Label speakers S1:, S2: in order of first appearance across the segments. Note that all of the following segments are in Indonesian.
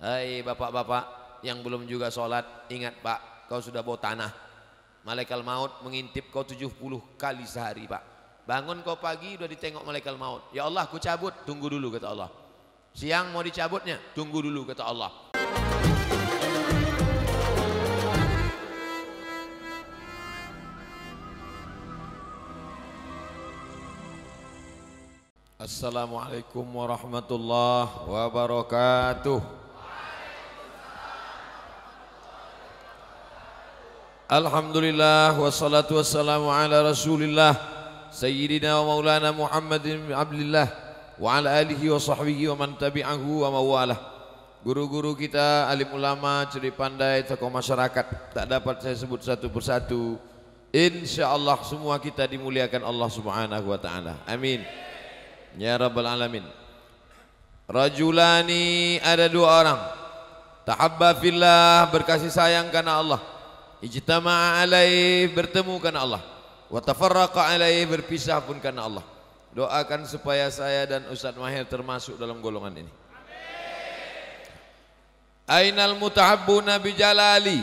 S1: Hai bapak-bapak yang belum juga sholat, ingat pak, kau sudah bawa tanah. Malaikat maut mengintip kau 70 kali sehari pak. Bangun kau pagi sudah ditengok malaikat maut. Ya Allah ku cabut, tunggu dulu kata Allah. Siang mau dicabutnya, tunggu dulu kata Allah. Assalamualaikum warahmatullahi wabarakatuh. Alhamdulillah wassalatu wassalamu ala rasulillah Sayyidina wa maulana Muhammadin bin Abdullah Wa ala alihi wa sahbihi wa man tabi'ahu wa mawalah Guru-guru kita, alim ulama, ceri pandai, tokoh masyarakat Tak dapat saya sebut satu persatu InsyaAllah semua kita dimuliakan Allah subhanahu wa ta'ala Amin Ya Rabbal Alamin Rajulani ada dua orang Tahabba fillah berkasih sayang karena Allah Ijtama'a alaih bertemu karena Allah. Wa alaih berpisah pun karena Allah. Doakan supaya saya dan Ustaz Mahir termasuk dalam golongan ini. Ainal mutahabbuna Nabi jalali.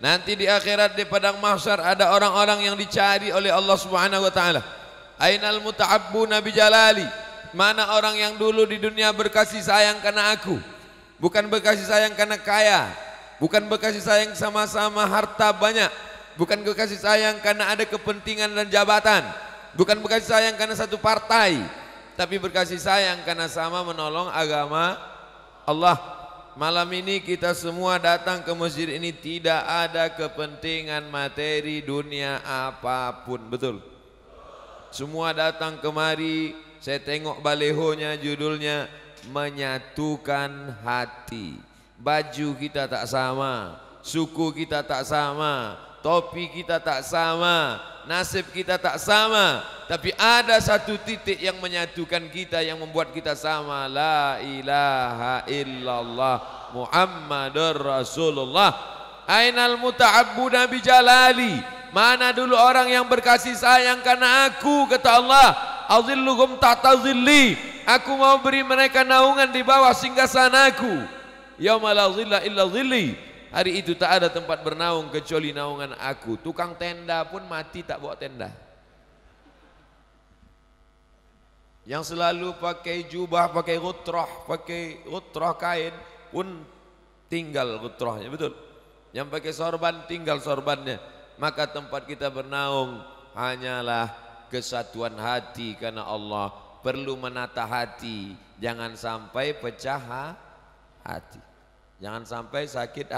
S1: Nanti di akhirat di padang mahsyar ada orang-orang yang dicari oleh Allah Subhanahu wa taala. Ainal mutahabbuna Nabi jalali. Mana orang yang dulu di dunia berkasih sayang karena aku? Bukan berkasih sayang karena kaya, bukan berkasih sayang sama-sama harta banyak, bukan berkasih sayang karena ada kepentingan dan jabatan, bukan berkasih sayang karena satu partai, tapi berkasih sayang karena sama menolong agama Allah. Malam ini kita semua datang ke masjid ini tidak ada kepentingan materi dunia apapun, betul? Semua datang kemari, saya tengok balehonya judulnya menyatukan hati. baju kita tak sama, suku kita tak sama, topi kita tak sama, nasib kita tak sama, tapi ada satu titik yang menyatukan kita yang membuat kita sama. La ilaha illallah Muhammadur Rasulullah. Ainal mutaabbu nabi jalali. Mana dulu orang yang berkasih sayang karena aku kata Allah, azillukum tahta zilli. Aku mau beri mereka naungan di bawah singgasanaku. yauma la zilla illa zilli hari itu tak ada tempat bernaung kecuali naungan aku tukang tenda pun mati tak bawa tenda yang selalu pakai jubah pakai gutrah pakai gutrah kain pun tinggal gutrahnya betul yang pakai sorban tinggal sorbannya maka tempat kita bernaung hanyalah kesatuan hati karena Allah perlu menata hati jangan sampai pecah hati Jangan sampai sakit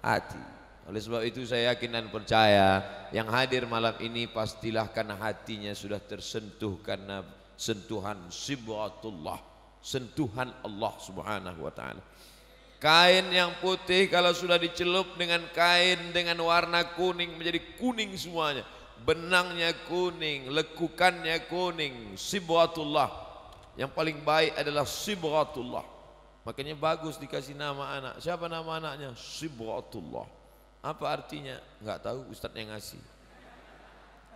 S1: hati. Oleh sebab itu saya yakin dan percaya yang hadir malam ini pastilah karena hatinya sudah tersentuh karena sentuhan sibatullah, sentuhan Allah Subhanahu wa taala. Kain yang putih kalau sudah dicelup dengan kain dengan warna kuning menjadi kuning semuanya. Benangnya kuning, lekukannya kuning, sibwatullah. Yang paling baik adalah sibwatullah. Makanya bagus dikasih nama anak. Siapa nama anaknya? Sibratullah. Apa artinya? Enggak tahu Ustaz yang ngasih.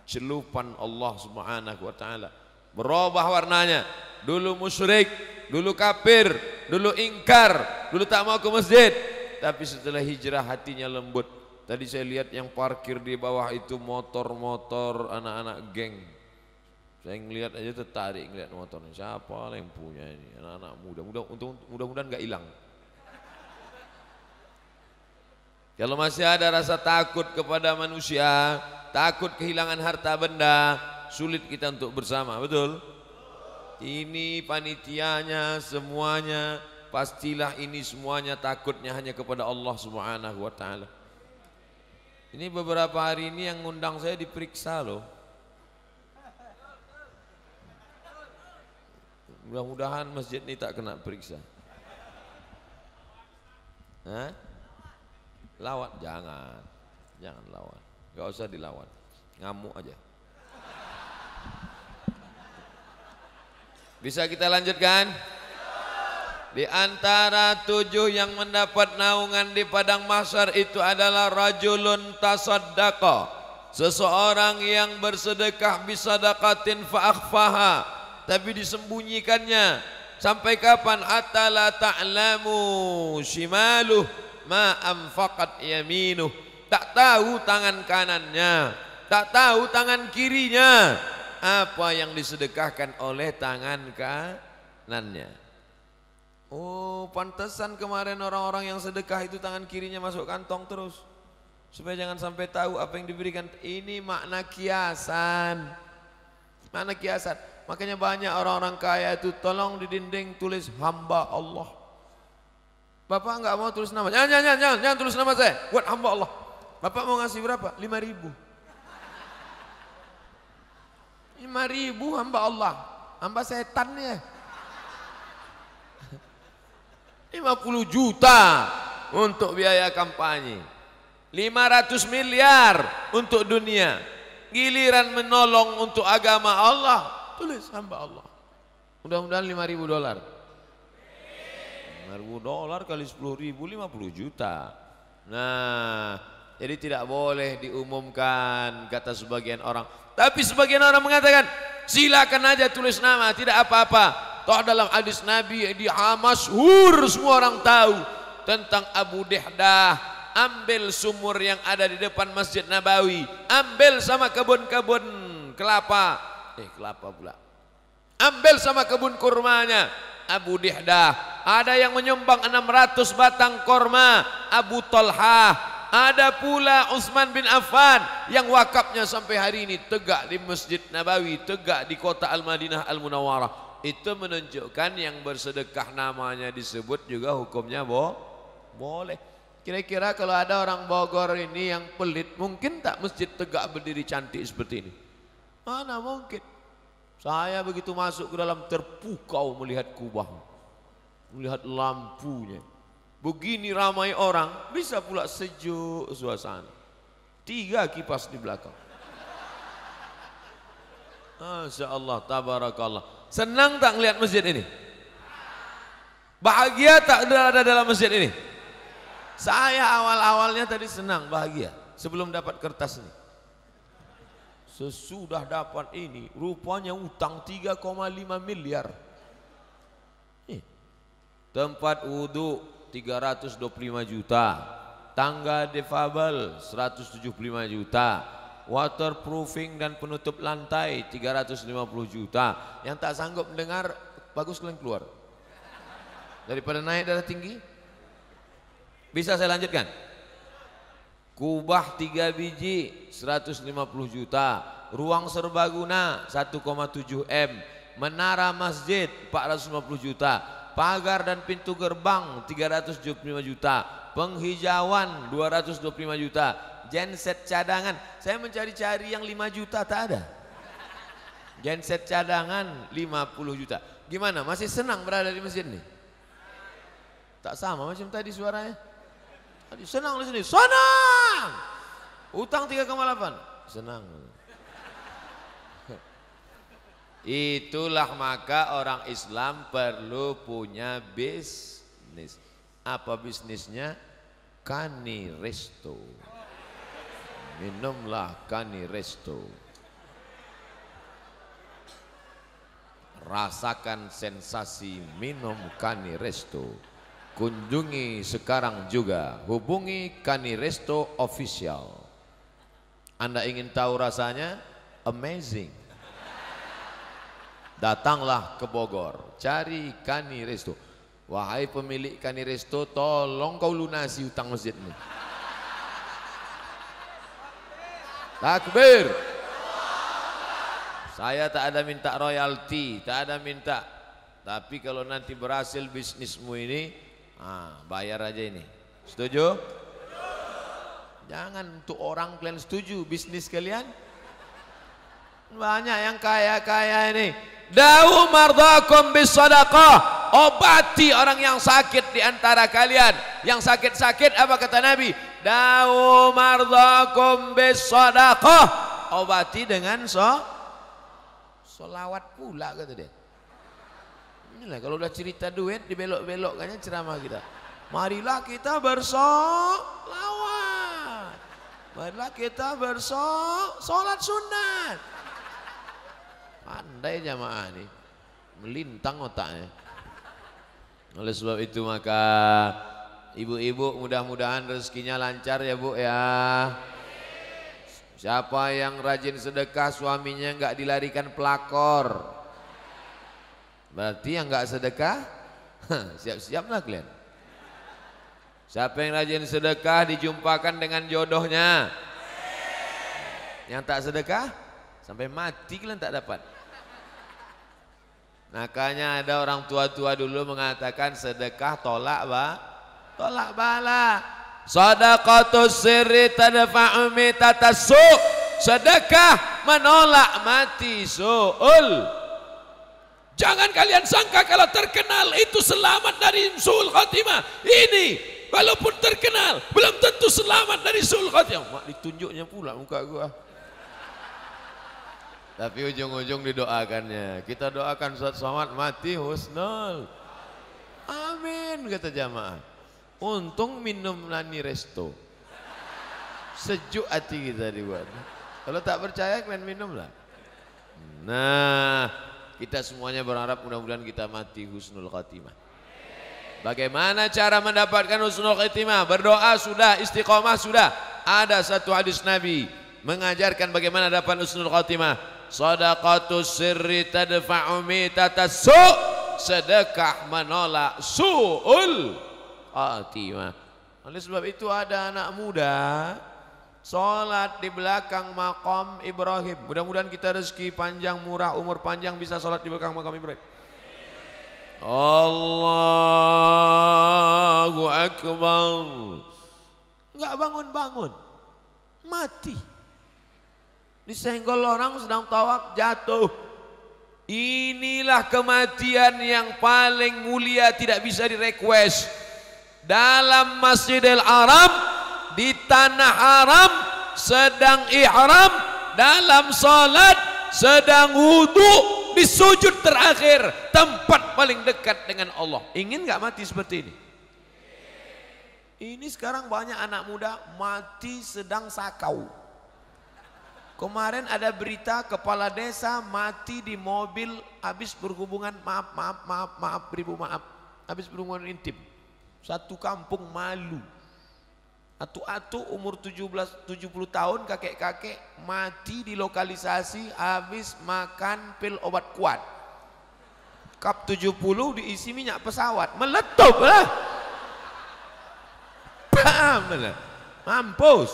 S1: Celupan Allah Subhanahu wa taala. Berubah warnanya. Dulu musyrik, dulu kafir, dulu ingkar, dulu tak mau ke masjid. Tapi setelah hijrah hatinya lembut. Tadi saya lihat yang parkir di bawah itu motor-motor anak-anak geng. Saya ngelihat aja tertarik ngelihat motornya. Siapa yang punya ini? Anak-anak muda. muda untung, mudah-mudahan nggak hilang. Kalau masih ada rasa takut kepada manusia, takut kehilangan harta benda, sulit kita untuk bersama, betul? Ini panitianya, semuanya, pastilah ini semuanya takutnya hanya kepada Allah Subhanahu wa taala. Ini beberapa hari ini yang ngundang saya diperiksa loh. Mudah-mudahan masjid ini tak kena periksa. Hah? Lawat jangan. Jangan lawan. Gak usah dilawan. Ngamuk aja. Bisa kita lanjutkan? Di antara tujuh yang mendapat naungan di padang mahsyar itu adalah rajulun tasaddaqa. Seseorang yang bersedekah bisadaqatin fa'akhfaha tapi disembunyikannya sampai kapan atala ta'lamu shimaluh ma anfaqat yaminuh tak tahu tangan kanannya tak tahu tangan kirinya apa yang disedekahkan oleh tangan kanannya oh pantesan kemarin orang-orang yang sedekah itu tangan kirinya masuk kantong terus supaya jangan sampai tahu apa yang diberikan ini makna kiasan makna kiasan Makanya banyak orang-orang kaya itu tolong di dinding tulis hamba Allah. Bapak enggak mau tulis nama. Jangan, jangan, jangan, jangan, tulis nama saya. Buat hamba Allah. Bapak mau ngasih berapa? lima ribu. lima ribu hamba Allah. Hamba setan ya. 50 juta untuk biaya kampanye. 500 miliar untuk dunia. Giliran menolong untuk agama Allah tulis hamba Allah. Mudah-mudahan 5000 dolar. 5000 dolar kali 10000 50 juta. Nah, jadi tidak boleh diumumkan kata sebagian orang. Tapi sebagian orang mengatakan, silakan aja tulis nama, tidak apa-apa. Toh dalam hadis Nabi di Hamas semua orang tahu tentang Abu Dehdah, ambil sumur yang ada di depan Masjid Nabawi, ambil sama kebun-kebun kelapa, eh kelapa pula ambil sama kebun kurmanya Abu Dihdah ada yang menyumbang 600 batang kurma Abu Talha. ada pula Utsman bin Affan yang wakafnya sampai hari ini tegak di Masjid Nabawi, tegak di kota Al-Madinah Al-Munawwarah. Itu menunjukkan yang bersedekah namanya disebut juga hukumnya bo boleh. Kira-kira kalau ada orang Bogor ini yang pelit mungkin tak masjid tegak berdiri cantik seperti ini. Mana mungkin? Saya begitu masuk ke dalam terpukau melihat kubah. Melihat lampunya. Begini ramai orang, bisa pula sejuk suasana. Tiga kipas di belakang. Masya Allah, tabarakallah. Senang tak melihat masjid ini? Bahagia tak ada dalam masjid ini? Saya awal-awalnya tadi senang, bahagia. Sebelum dapat kertas ini. Sesudah dapat ini, rupanya utang 3,5 miliar. Eh. Tempat wudhu 325 juta. Tangga defable 175 juta. Waterproofing dan penutup lantai 350 juta. Yang tak sanggup mendengar, bagus kalian keluar. Daripada naik darah tinggi. Bisa saya lanjutkan? Kubah tiga biji 150 juta Ruang serbaguna 1,7 M Menara masjid 450 juta Pagar dan pintu gerbang 375 juta Penghijauan 225 juta Genset cadangan Saya mencari-cari yang 5 juta tak ada Genset cadangan 50 juta Gimana masih senang berada di masjid nih? Tak sama macam tadi suaranya Tadi senang di sini, senang. Utang 3,8, senang. Itulah maka orang Islam perlu punya bisnis. Apa bisnisnya? Kani resto. Minumlah kani resto. Rasakan sensasi minum kani resto. Kunjungi sekarang juga, hubungi Kani Resto Official. Anda ingin tahu rasanya? Amazing. Datanglah ke Bogor, cari Kani Resto. Wahai pemilik Kani Resto, tolong kau lunasi utang masjidmu. Takbir. Saya tak ada minta royalti, tak ada minta. Tapi kalau nanti berhasil bisnismu ini, Ah, bayar aja ini. Setuju? Jangan untuk orang kalian setuju bisnis kalian. Banyak yang kaya-kaya ini. Da'u mardakum bisadaqah. Obati orang yang sakit di antara kalian. Yang sakit-sakit apa kata Nabi? Da'u mardakum bisadaqah. Obati dengan so. Solawat pula kata dia inilah kalau udah cerita duit dibelok belok kayaknya ceramah kita. Marilah kita lawan. Marilah kita bersol salat sunat. Pandai jamaah ini. Melintang otaknya. Oleh sebab itu maka ibu-ibu mudah-mudahan rezekinya lancar ya Bu ya. Siapa yang rajin sedekah suaminya enggak dilarikan pelakor. Berarti yang enggak sedekah, siap-siaplah kalian. Siapa yang rajin sedekah dijumpakan dengan jodohnya. Yang tak sedekah, sampai mati kalian tak dapat. Makanya ada orang tua-tua dulu mengatakan sedekah tolak ba, tolak bala. Sadaqatus sirri tadfa'u mitatassu. Sedekah menolak mati suul. So Jangan kalian sangka kalau terkenal itu selamat dari sul khatimah. Ini walaupun terkenal belum tentu selamat dari sul khatimah. Mak ditunjuknya pula muka gua. Tapi ujung-ujung didoakannya. Kita doakan saat Somad mati husnul. Amin kata jamaah. Untung minum nani resto. Sejuk hati kita dibuat. Kalau tak percaya kalian minumlah Nah, kita semuanya berharap mudah-mudahan kita mati husnul khatimah. Bagaimana cara mendapatkan husnul khatimah? Berdoa sudah, istiqomah sudah. Ada satu hadis Nabi mengajarkan bagaimana dapat husnul khatimah. Sadaqatus sirri tadfa'u mitatas su' sedekah menolak su'ul khatimah. Oleh sebab itu ada anak muda Sholat di belakang makam Ibrahim. Mudah-mudahan kita rezeki panjang, murah, umur panjang bisa sholat di belakang makam Ibrahim. Allahu Akbar. Enggak bangun-bangun. Mati. Disenggol orang sedang tawak jatuh. Inilah kematian yang paling mulia tidak bisa direquest. Dalam Masjidil Arab di tanah haram sedang ihram dalam salat sedang wudhu di sujud terakhir tempat paling dekat dengan Allah ingin nggak mati seperti ini ini sekarang banyak anak muda mati sedang sakau kemarin ada berita kepala desa mati di mobil habis berhubungan maaf maaf maaf maaf ribu maaf habis berhubungan intim satu kampung malu Atu-atu umur 17 70 tahun kakek-kakek mati di lokalisasi habis makan pil obat kuat. Cup 70 diisi minyak pesawat, meletup lah. Eh. Paham lah. Mampus.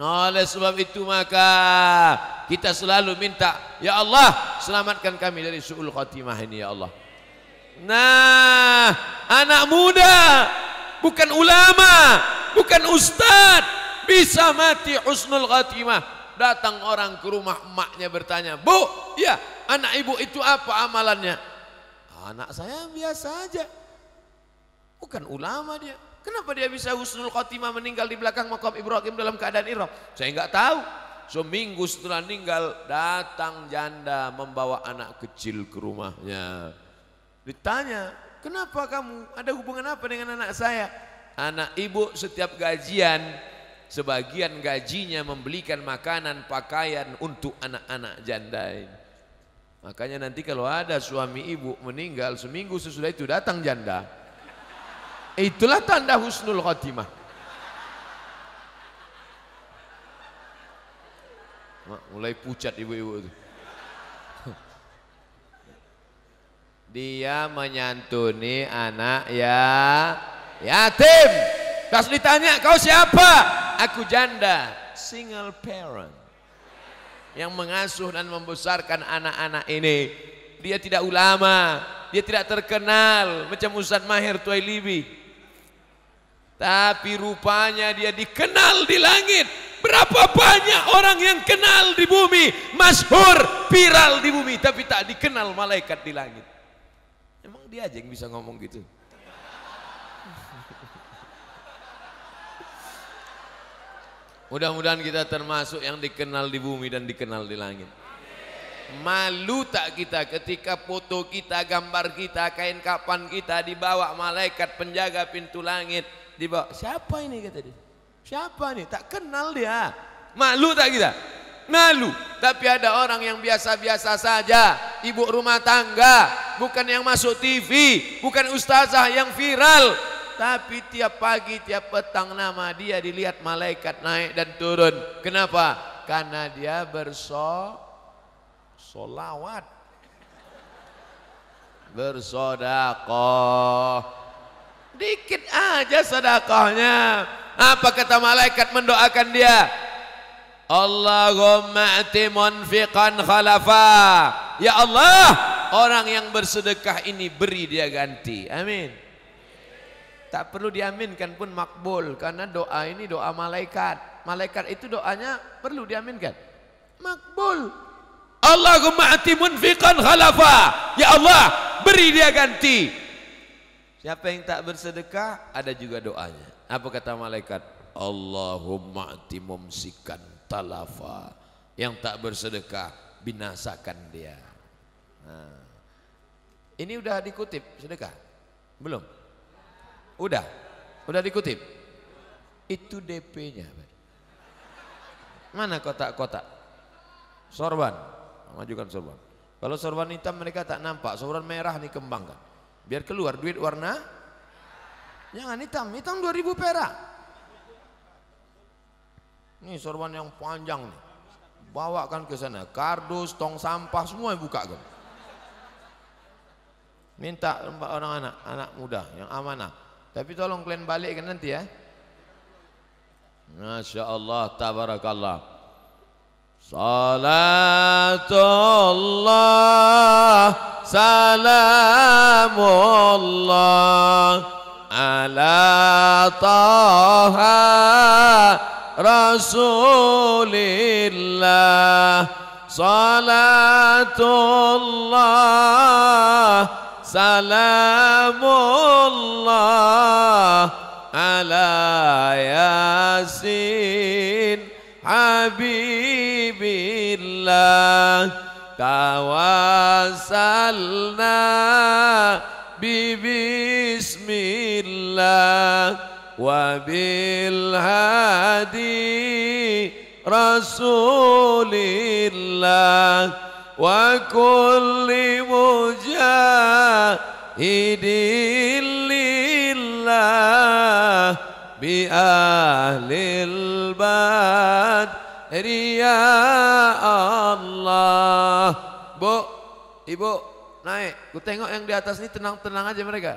S1: Nah, oleh sebab itu maka kita selalu minta, ya Allah, selamatkan kami dari suul khatimah ini ya Allah. Nah, anak muda bukan ulama, bukan ustad, bisa mati husnul khatimah. Datang orang ke rumah emaknya bertanya, "Bu, ya, anak ibu itu apa amalannya?" Anak saya biasa aja. Bukan ulama dia. Kenapa dia bisa husnul khotimah meninggal di belakang makam Ibrahim dalam keadaan irab? Saya nggak tahu. Seminggu setelah meninggal datang janda membawa anak kecil ke rumahnya. Ditanya, Kenapa kamu? Ada hubungan apa dengan anak saya? Anak ibu setiap gajian, sebagian gajinya membelikan makanan, pakaian untuk anak-anak janda ini. Makanya nanti kalau ada suami ibu meninggal seminggu sesudah itu datang janda. Itulah tanda husnul khotimah. Mulai pucat ibu-ibu itu. -ibu Dia menyantuni anak ya yatim. Terus ditanya, kau siapa? Aku janda, single parent. Yang mengasuh dan membesarkan anak-anak ini. Dia tidak ulama, dia tidak terkenal macam Ustaz Maher Tuailibi. Tapi rupanya dia dikenal di langit. Berapa banyak orang yang kenal di bumi, masyhur, viral di bumi, tapi tak dikenal malaikat di langit dia aja yang bisa ngomong gitu mudah-mudahan kita termasuk yang dikenal di bumi dan dikenal di langit malu tak kita ketika foto kita, gambar kita, kain kapan kita dibawa malaikat penjaga pintu langit dibawa siapa ini kata dia siapa ini? tak kenal dia malu tak kita malu. Tapi ada orang yang biasa-biasa saja, ibu rumah tangga, bukan yang masuk TV, bukan ustazah yang viral. Tapi tiap pagi, tiap petang nama dia dilihat malaikat naik dan turun. Kenapa? Karena dia solawat, Bersodakoh. Dikit aja sodakohnya. Apa kata malaikat mendoakan dia? Allahumma ati munfiqan khalafa. Ya Allah, orang yang bersedekah ini beri dia ganti. Amin. Tak perlu diaminkan pun makbul karena doa ini doa malaikat. Malaikat itu doanya perlu diaminkan. Makbul. Allahumma ati munfiqan khalafa. Ya Allah, beri dia ganti. Siapa yang tak bersedekah ada juga doanya. Apa kata malaikat? Allahumma timumsikan talafa yang tak bersedekah binasakan dia nah, ini udah dikutip sedekah belum udah udah dikutip itu DP-nya mana kotak-kotak sorban majukan sorban kalau sorban hitam mereka tak nampak sorban merah nih kan? biar keluar duit warna jangan hitam hitam 2000 perak Ini sorban yang panjang nih. kan ke sana, kardus, tong sampah semua yang buka kan. Minta empat orang anak, anak muda yang amanah. Tapi tolong kalian kan nanti ya. Eh? Masya Allah, tabarakallah. Salatullah Salamullah Ala Taha رسول الله صلاة الله سلام الله على ياسين حبيب الله توسلنا ببسم الله وبالهدى هدي رسول الله وكل مجاهد لله بأهل البدر يا الله Bu, Ibu, naik. Ku tengok yang di atas ini tenang-tenang aja mereka.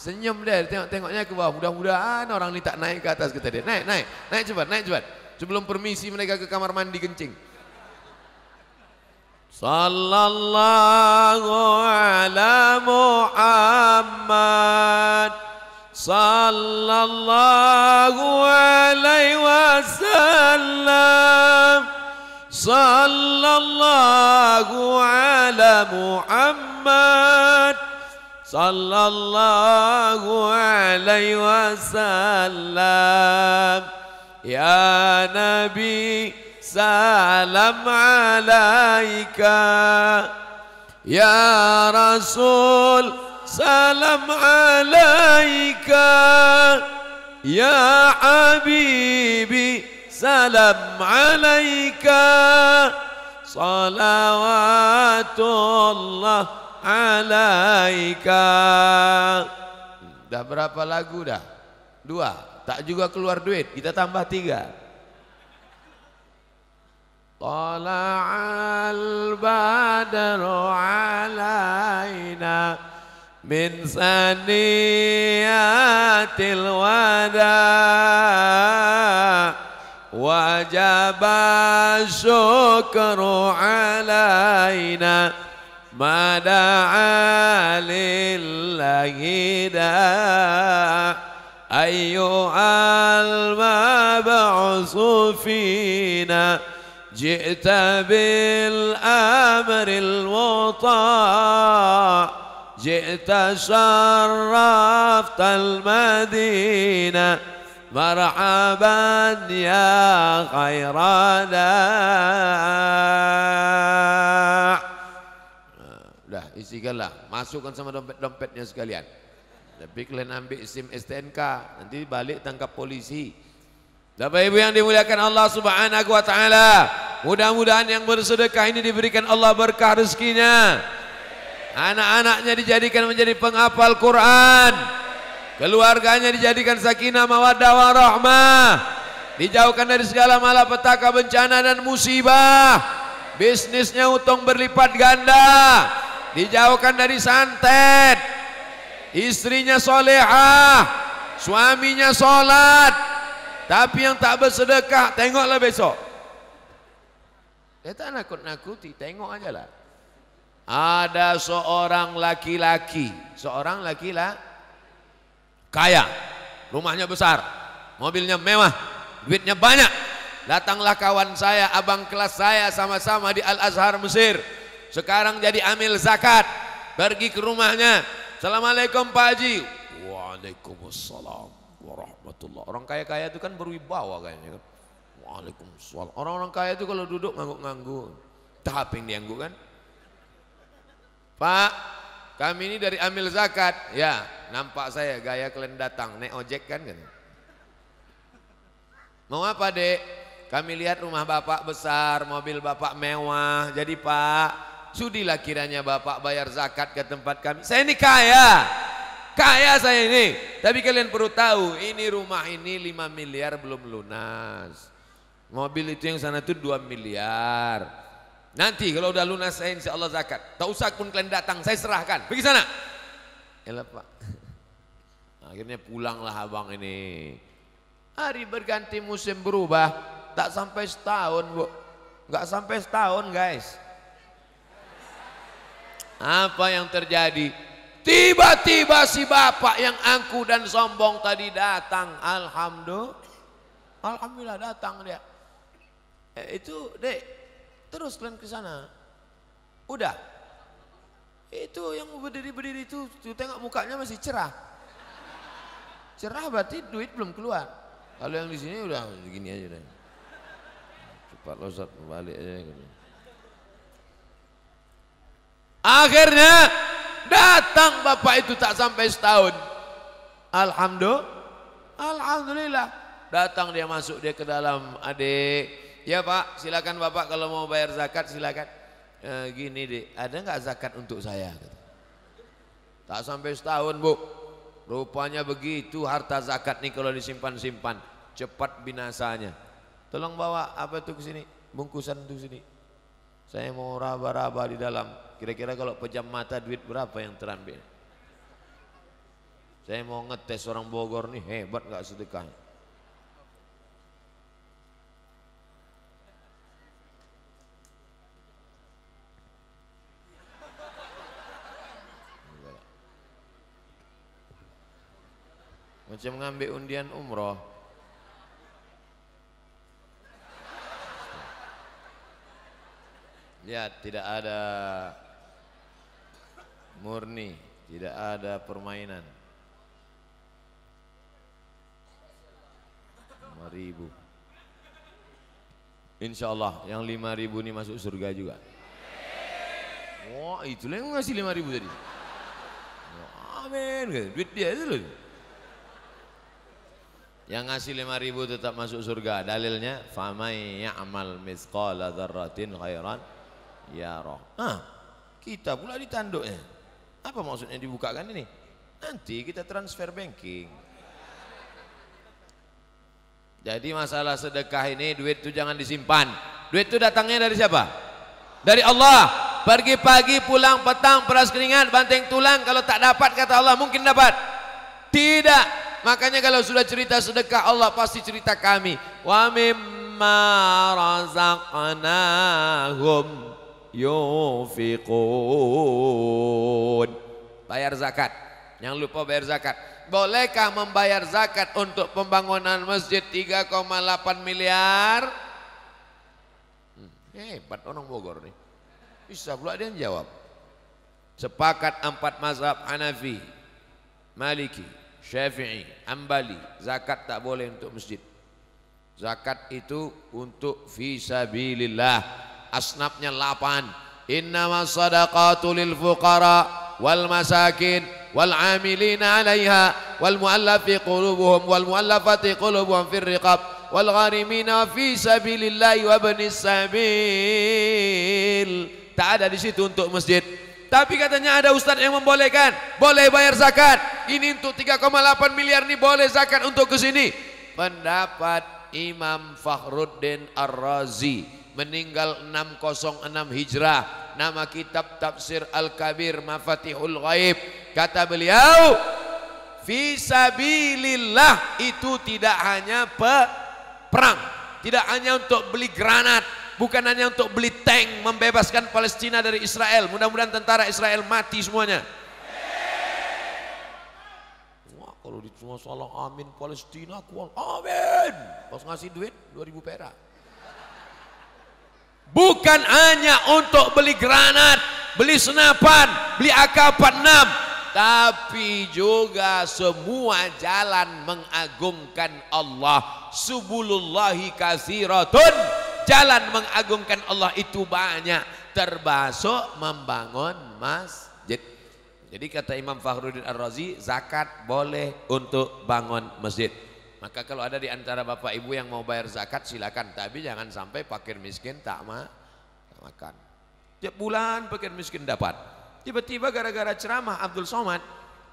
S1: Senyum deh, tengok-tengoknya ke bawah. Mudah-mudahan orang ini tak naik ke atas kita dia. Naik, naik, naik cepat, naik cepat. Sebelum permisi mereka ke kamar mandi kencing. Sallallahu ala Muhammad Sallallahu alaihi wasallam Sallallahu ala Muhammad صلى الله عليه وسلم يا نبي سلام عليك يا رسول سلام عليك يا حبيبي سلام عليك صلوات الله alaika. Dah berapa lagu dah? Dua. Tak juga keluar duit, kita tambah tiga. Tala'al badru alaina min saniyatil wada' وجب syukru علينا ما دعا لله داع أيها المبعوث فينا جئت بالأمر الوطاع جئت شرفت المدينة مرحبا يا خير داع istiqalah masukkan sama dompet-dompetnya sekalian tapi kalian ambil SIM STNK nanti balik tangkap polisi Bapak Ibu yang dimuliakan Allah Subhanahu wa taala mudah-mudahan yang bersedekah ini diberikan Allah berkah rezekinya anak-anaknya dijadikan menjadi penghafal Quran keluarganya dijadikan sakinah mawaddah warahmah dijauhkan dari segala malapetaka bencana dan musibah bisnisnya untung berlipat ganda dijauhkan dari santet istrinya solehah suaminya sholat, tapi yang tak bersedekah tengoklah besok dia tak nakut-nakuti tengok aja lah ada seorang laki-laki seorang laki-laki kaya rumahnya besar mobilnya mewah duitnya banyak datanglah kawan saya abang kelas saya sama-sama di Al-Azhar Mesir sekarang jadi amil zakat. Pergi ke rumahnya. Assalamualaikum Pak Haji. Waalaikumsalam warahmatullah. Orang kaya-kaya itu kan berwibawa kayaknya kan. Waalaikumsalam. Orang-orang kaya itu kalau duduk ngangguk-ngangguk. Tahap yang diangguk kan. Pak, kami ini dari amil zakat. Ya, nampak saya gaya kalian datang. Naik ojek kan kan. Mau apa dek? Kami lihat rumah bapak besar, mobil bapak mewah. Jadi pak, Sudilah kiranya Bapak bayar zakat ke tempat kami. Saya ini kaya. Kaya saya ini. Tapi kalian perlu tahu, ini rumah ini 5 miliar belum lunas. Mobil itu yang sana itu 2 miliar. Nanti kalau udah lunas saya insya Allah zakat. Tak usah pun kalian datang, saya serahkan. Pergi sana. Elah ya Pak. Akhirnya pulanglah abang ini. Hari berganti musim berubah. Tak sampai setahun bu. Gak sampai setahun guys. Apa yang terjadi? Tiba-tiba si bapak yang angku dan sombong tadi datang. Alhamdulillah. Alhamdulillah datang dia. Eh, itu dek, terus kalian ke sana. Udah. Itu yang berdiri-berdiri itu, tuh tengok mukanya masih cerah. Cerah berarti duit belum keluar. Kalau yang di sini udah begini aja deh. Cepat losat balik aja. Gitu. Akhirnya datang bapak itu tak sampai setahun. Alhamdulillah. Alhamdulillah. Datang dia masuk dia ke dalam adik. Ya pak silakan bapak kalau mau bayar zakat silakan. E, gini deh ada nggak zakat untuk saya? Tak sampai setahun bu. Rupanya begitu harta zakat nih kalau disimpan-simpan cepat binasanya. Tolong bawa apa itu ke sini bungkusan itu sini. Saya mau raba-raba di dalam. Kira-kira kalau pejam mata duit berapa yang terambil? Saya mau ngetes orang Bogor nih hebat nggak sedekah. Macam ngambil undian umroh Ya tidak ada murni, tidak ada permainan. Lima Ribu. Insya Allah yang lima ribu ini masuk surga juga. Wah oh, yang ngasih lima ribu tadi. Oh, amin, duit dia itu loh. Yang ngasih lima ribu tetap masuk surga. Dalilnya, famai ya'mal misqala dzarratin khairan ya roh ah kita pula ditanduk ya apa maksudnya dibukakan ini nanti kita transfer banking jadi masalah sedekah ini duit itu jangan disimpan duit itu datangnya dari siapa dari Allah pergi pagi pulang petang peras keringat banting tulang kalau tak dapat kata Allah mungkin dapat tidak makanya kalau sudah cerita sedekah Allah pasti cerita kami wa mimma razaqnahum yunfiqun. Bayar zakat. yang lupa bayar zakat. Bolehkah membayar zakat untuk pembangunan masjid 3,8 miliar? Hmm, hebat orang Bogor nih. Bisa pula dia menjawab. Sepakat empat mazhab Hanafi, Maliki, Syafi'i, Ambali, zakat tak boleh untuk masjid. Zakat itu untuk fisabilillah asnafnya 8 innama sadaqatu lil fuqara wal masakin wal amilina 'alaiha wal mu'allafi qulubuhum wal mu'allafati qulubuhum fir riqab wal gharimina fi sabilillahi wa ibnis sabil tak ada di situ untuk masjid tapi katanya ada ustaz yang membolehkan, boleh bayar zakat. Ini untuk 3,8 miliar ini boleh zakat untuk ke sini. Pendapat Imam Fakhruddin Ar-Razi meninggal 606 Hijrah. Nama kitab Tafsir Al-Kabir Mafatihul Ghaib. Kata beliau, Fisabilillah itu tidak hanya pe perang, tidak hanya untuk beli granat, bukan hanya untuk beli tank membebaskan Palestina dari Israel. Mudah-mudahan tentara Israel mati semuanya. Wah, kalau di salah amin Palestina, kuat amin. Pas ngasih duit 2000 perak. bukan hanya untuk beli granat, beli senapan, beli AK-46, tapi juga semua jalan mengagungkan Allah. Subulullahi kasiratun. Jalan mengagungkan Allah itu banyak, Terbasuk membangun masjid. Jadi kata Imam Fakhruddin Ar-Razi, zakat boleh untuk bangun masjid. Maka kalau ada di antara bapak ibu yang mau bayar zakat silakan, tapi jangan sampai pakir miskin tak, ma tak makan. Tiap bulan pakir miskin dapat. Tiba-tiba gara-gara ceramah Abdul Somad,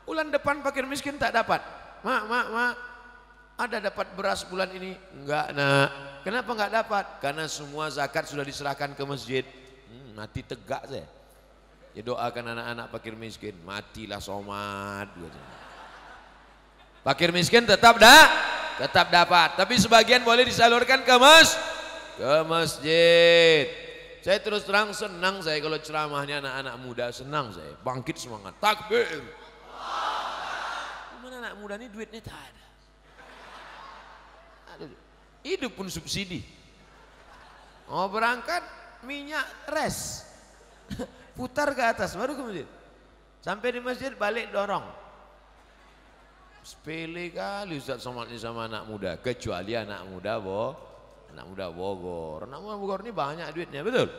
S1: bulan depan pakir miskin tak dapat. Mak, mak, mak, ada dapat beras bulan ini? Enggak nak. Kenapa enggak dapat? Karena semua zakat sudah diserahkan ke masjid. Hmm, mati tegak saya. Ya doakan anak-anak pakir miskin. Matilah Somad. Pakir miskin tetap dah tetap dapat. Tapi sebagian boleh disalurkan ke mas ke masjid. Saya terus terang senang saya kalau ceramahnya anak-anak muda senang saya. Bangkit semangat. Takbir. Gimana anak muda ini duitnya tak ada. hidup pun subsidi. Mau berangkat minyak res. Putar ke atas baru ke masjid. Sampai di masjid balik dorong. Sepele kali Ustaz Somad ini sama anak muda, kecuali anak muda boh, anak muda Bogor. Anak muda Bogor ini banyak duitnya, betul?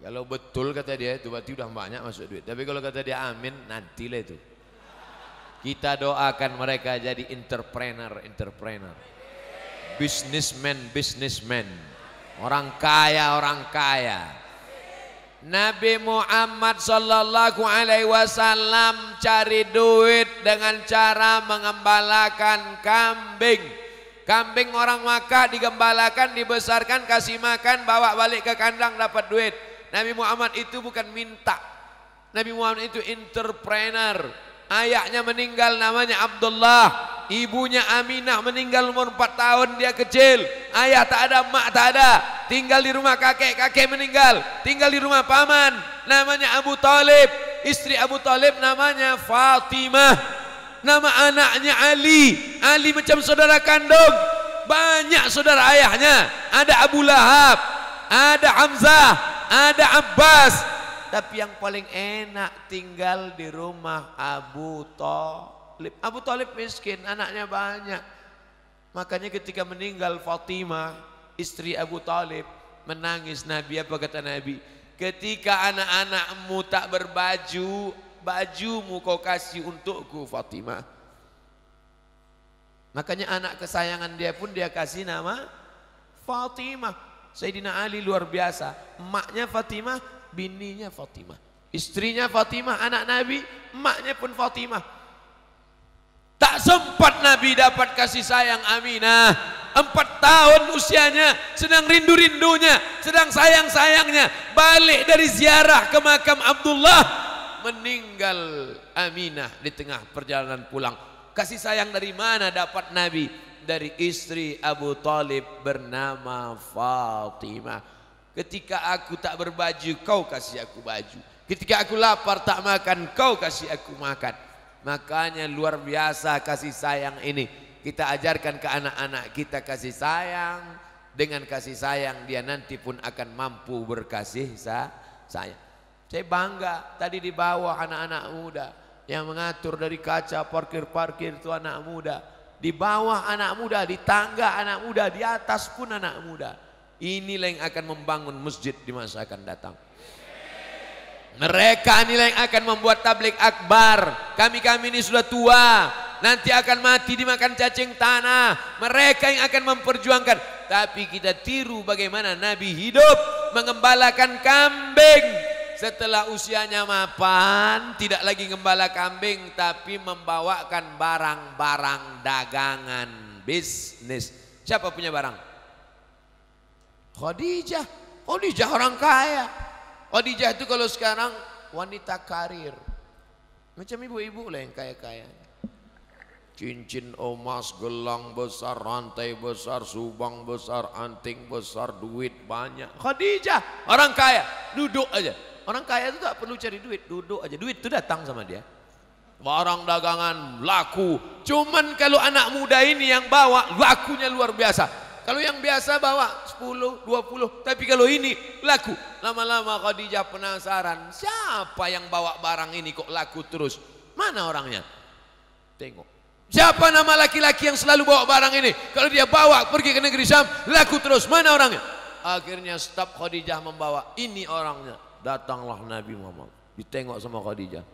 S1: Kalau betul kata dia itu berarti udah banyak masuk duit. Tapi kalau kata dia amin, nantilah itu. Kita doakan mereka jadi entrepreneur, entrepreneur. Businessman, businessman. Orang kaya, orang kaya. Nabi Muhammad sallallahu alaihi wasallam cari duit dengan cara mengembalakan kambing. Kambing orang Makkah digembalakan, dibesarkan, kasih makan, bawa balik ke kandang dapat duit. Nabi Muhammad itu bukan minta. Nabi Muhammad itu entrepreneur, ayahnya meninggal namanya Abdullah ibunya Aminah meninggal umur 4 tahun dia kecil ayah tak ada mak tak ada tinggal di rumah kakek kakek meninggal tinggal di rumah paman namanya Abu Talib istri Abu Talib namanya Fatimah nama anaknya Ali Ali macam saudara kandung banyak saudara ayahnya ada Abu Lahab ada Hamzah ada Abbas Tapi yang paling enak tinggal di rumah Abu Talib. Abu Talib miskin, anaknya banyak. Makanya ketika meninggal Fatimah, istri Abu Talib menangis. Nabi apa kata Nabi? Ketika anak-anakmu tak berbaju, bajumu kau kasih untukku Fatimah. Makanya anak kesayangan dia pun dia kasih nama Fatimah. Sayyidina Ali luar biasa. Emaknya Fatimah, bininya Fatimah. Istrinya Fatimah, anak Nabi, emaknya pun Fatimah. Tak sempat Nabi dapat kasih sayang Aminah. Empat tahun usianya, sedang rindu-rindunya, sedang sayang-sayangnya. Balik dari ziarah ke makam Abdullah, meninggal Aminah di tengah perjalanan pulang. Kasih sayang dari mana dapat Nabi? Dari istri Abu Talib bernama Fatimah. Ketika aku tak berbaju, kau kasih aku baju. Ketika aku lapar tak makan, kau kasih aku makan. Makanya luar biasa kasih sayang ini. Kita ajarkan ke anak-anak kita kasih sayang. Dengan kasih sayang dia nanti pun akan mampu berkasih saya. Saya bangga tadi di bawah anak-anak muda yang mengatur dari kaca parkir-parkir itu anak muda. Di bawah anak muda, di tangga anak muda, di atas pun anak muda. Inilah yang akan membangun masjid di masa akan datang. Mereka inilah yang akan membuat tablik akbar. Kami-kami ini sudah tua, nanti akan mati dimakan cacing tanah. Mereka yang akan memperjuangkan. Tapi kita tiru bagaimana Nabi hidup mengembalakan kambing. Setelah usianya mapan, tidak lagi ngembala kambing, tapi membawakan barang-barang dagangan, bisnis. Siapa punya barang? Khadijah, Khadijah orang kaya. Khadijah itu kalau sekarang wanita karir. Macam ibu-ibu lah yang kaya-kaya. Cincin emas, gelang besar, rantai besar, subang besar, anting besar, duit banyak. Khadijah orang kaya, duduk aja. Orang kaya itu tak perlu cari duit, duduk aja. Duit itu datang sama dia. Barang dagangan laku. Cuman kalau anak muda ini yang bawa, lakunya luar biasa. Kalau yang biasa bawa 10, 20. Tapi kalau ini laku. Lama-lama Khadijah penasaran. Siapa yang bawa barang ini kok laku terus? Mana orangnya? Tengok. Siapa nama laki-laki yang selalu bawa barang ini? Kalau dia bawa pergi ke negeri Syam, laku terus. Mana orangnya? Akhirnya staf Khadijah membawa. Ini orangnya. Datanglah Nabi Muhammad. Ditengok sama Khadijah.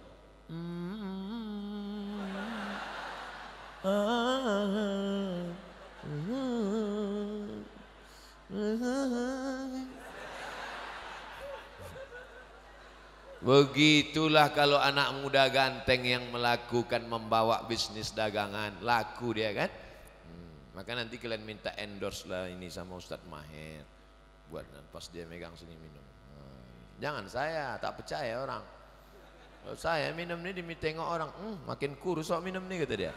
S1: Hmm. Ah. Hmm. Begitulah kalau anak muda ganteng yang melakukan membawa bisnis dagangan, laku dia kan. Hmm, maka nanti kalian minta endorse lah ini sama Ustadz Maher. Buat pas dia megang sini minum. Hmm, jangan saya, tak percaya orang. Kalau saya minum ini demi tengok orang, hmm, makin kurus sok minum nih kata dia.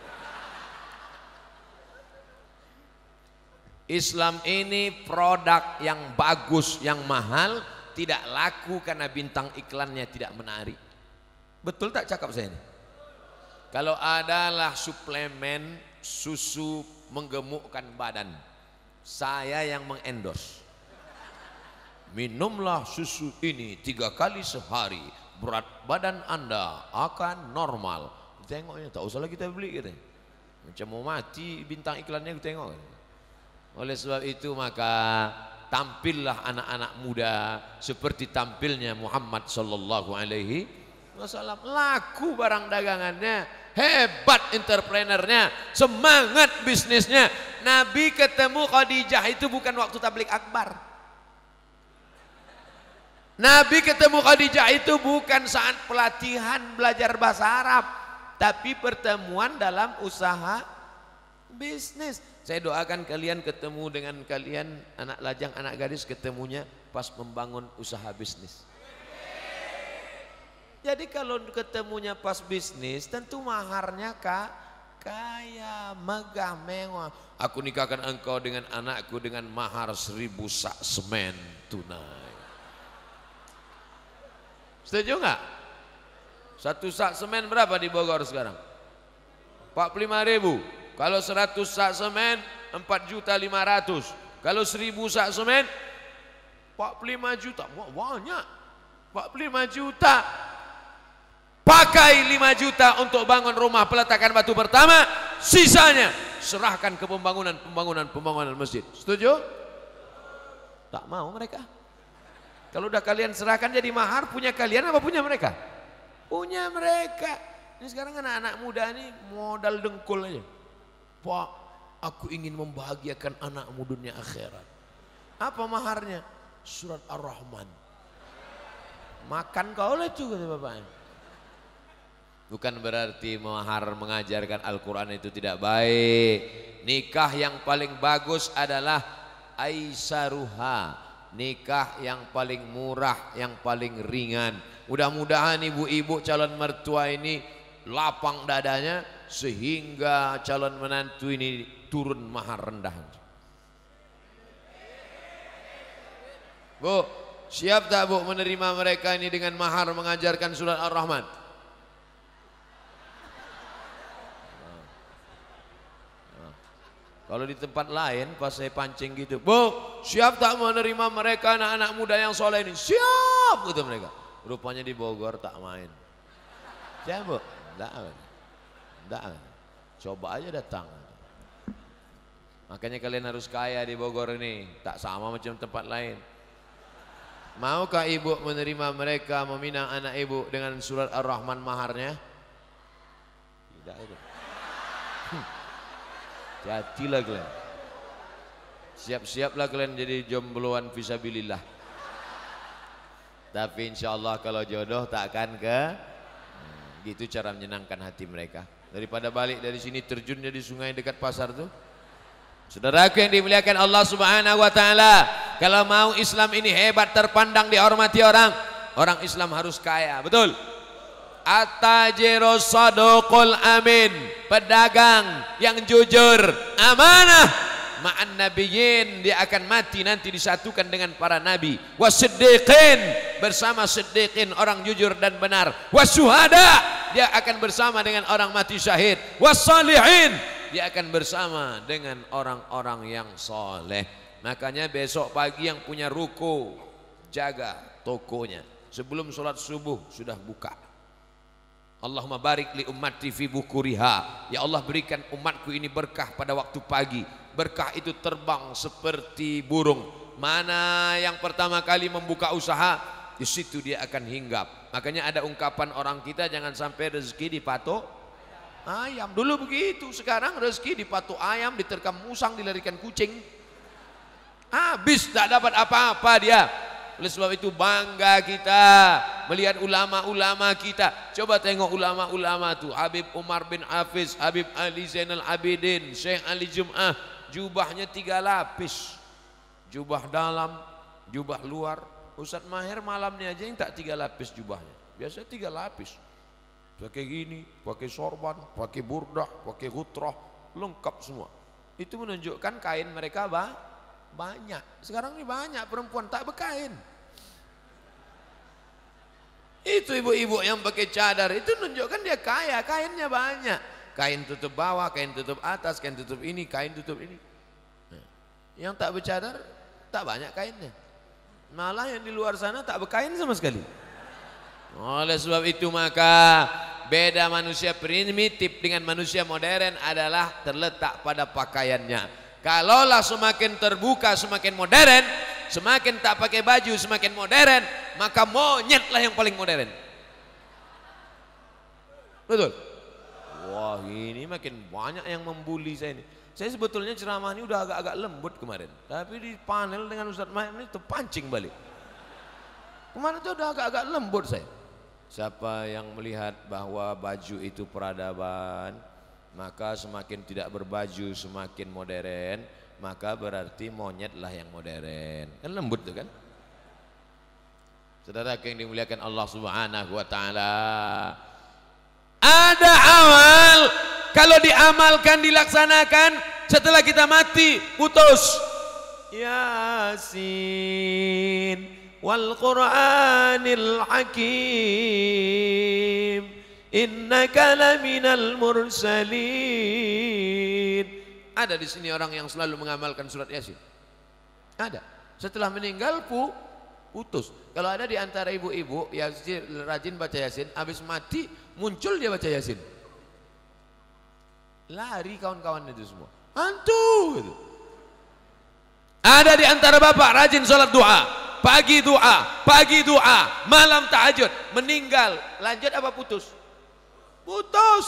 S1: Islam ini produk yang bagus, yang mahal, tidak laku karena bintang iklannya tidak menarik. Betul tak cakap saya ini? Kalau adalah suplemen susu menggemukkan badan, saya yang mengendorse. Minumlah susu ini tiga kali sehari, berat badan anda akan normal. Tengoknya tak usah lagi kita beli gitu. Macam mau mati bintang iklannya kita tengok. Gitu. Oleh sebab itu maka tampillah anak-anak muda seperti tampilnya Muhammad sallallahu alaihi wasallam. Laku barang dagangannya, hebat entrepreneurnya, semangat bisnisnya. Nabi ketemu Khadijah itu bukan waktu tablik akbar. Nabi ketemu Khadijah itu bukan saat pelatihan belajar bahasa Arab, tapi pertemuan dalam usaha bisnis. Saya doakan kalian ketemu dengan kalian anak lajang, anak gadis ketemunya pas membangun usaha bisnis. Jadi kalau ketemunya pas bisnis, tentu maharnya kak kaya, megah, mewah. Aku nikahkan engkau dengan anakku dengan mahar seribu sak semen tunai. Setuju nggak? Satu sak semen berapa di Bogor sekarang? 45 ribu. Kalau seratus sak semen empat juta lima ratus, Kalau seribu sak semen empat puluh lima juta. Wah, banyak. lima juta. Pakai lima juta untuk bangun rumah peletakan batu pertama, sisanya serahkan ke pembangunan pembangunan pembangunan masjid. Setuju? Tak mau mereka. Kalau dah kalian serahkan jadi mahar punya kalian apa punya mereka? Punya mereka. Ini sekarang anak-anak muda ini modal dengkul aja. Pak, aku ingin membahagiakan anakmu dunia akhirat. Apa maharnya? Surat Ar-Rahman. Makan kau oleh juga Bapak. Bukan berarti mahar mengajarkan Al-Quran itu tidak baik. Nikah yang paling bagus adalah Aisyaruha. Nikah yang paling murah, yang paling ringan. Mudah-mudahan ibu-ibu calon mertua ini lapang dadanya sehingga calon menantu ini turun mahar rendah. Bu, siap tak Bu menerima mereka ini dengan mahar mengajarkan surat Ar-Rahman? Kalau di tempat lain pas saya pancing gitu, Bu, siap tak menerima mereka anak-anak muda yang soleh ini? Siap, gitu mereka. Rupanya di Bogor tak main. Siap Bu? main ada coba aja datang makanya kalian harus kaya di Bogor ini tak sama macam tempat lain maukah ibu menerima mereka meminang anak ibu dengan surat ar-Rahman maharnya tidak itu hmm. jatilah kalian siap-siaplah kalian jadi jombloan visabilillah tapi insya Allah kalau jodoh tak akan ke hmm, gitu cara menyenangkan hati mereka daripada balik dari sini terjun jadi sungai dekat pasar tuh. Saudaraku yang dimuliakan Allah Subhanahu wa taala, kalau mau Islam ini hebat terpandang dihormati orang, orang Islam harus kaya, betul? At-tajirus amin, pedagang yang jujur, amanah ma'an dia akan mati nanti disatukan dengan para nabi wasiddiqin bersama siddiqin orang jujur dan benar wasyuhada dia akan bersama dengan orang mati syahid wasalihin dia akan bersama dengan orang-orang yang soleh makanya besok pagi yang punya ruko jaga tokonya sebelum sholat subuh sudah buka Allahumma barik li ummati fi bukuriha. Ya Allah berikan umatku ini berkah pada waktu pagi berkah itu terbang seperti burung. Mana yang pertama kali membuka usaha, di situ dia akan hinggap. Makanya ada ungkapan orang kita jangan sampai rezeki dipatok ayam. Dulu begitu, sekarang rezeki dipatok ayam, diterkam musang, dilarikan kucing. Habis, tak dapat apa-apa dia. Oleh sebab itu bangga kita melihat ulama-ulama kita. Coba tengok ulama-ulama tuh Habib Umar bin Hafiz, Habib Ali Zainal Abidin, Syekh Ali Jum'ah, jubahnya tiga lapis. Jubah dalam, jubah luar. Ustaz Maher malam ini aja yang tak tiga lapis jubahnya. Biasa tiga lapis. Pakai gini, pakai sorban, pakai burdah, pakai hutrah, lengkap semua. Itu menunjukkan kain mereka apa? banyak. Sekarang ini banyak perempuan tak berkain. Itu ibu-ibu yang pakai cadar itu menunjukkan dia kaya, kainnya banyak kain tutup bawah, kain tutup atas, kain tutup ini, kain tutup ini. Eh, yang tak bercadar tak banyak kainnya. Malah yang di luar sana tak berkain sama sekali. Oleh sebab itu maka beda manusia primitif dengan manusia modern adalah terletak pada pakaiannya. Kalaulah semakin terbuka, semakin modern, semakin tak pakai baju, semakin modern, maka monyetlah yang paling modern. Betul. Wah ini makin banyak yang membuli saya ini. Saya sebetulnya ceramah ini udah agak-agak lembut kemarin. Tapi di panel dengan Ustadz Maim ini terpancing balik. Kemarin itu udah agak-agak lembut saya. Siapa yang melihat bahwa baju itu peradaban, maka semakin tidak berbaju semakin modern, maka berarti monyetlah yang modern. Kan lembut tuh kan? Saudara yang dimuliakan Allah Subhanahu wa taala. Ada awal kalau diamalkan dilaksanakan setelah kita mati putus. Yasin wal Qur'anil Hakim innaka laminal mursalin. Ada di sini orang yang selalu mengamalkan surat Yasin. Ada. Setelah meninggal pu, putus. Kalau ada di antara ibu-ibu yang rajin baca Yasin, habis mati muncul dia baca Yasin lari kawan-kawan itu semua hantu gitu. ada di antara bapak rajin sholat doa pagi doa pagi doa malam tahajud meninggal lanjut apa putus putus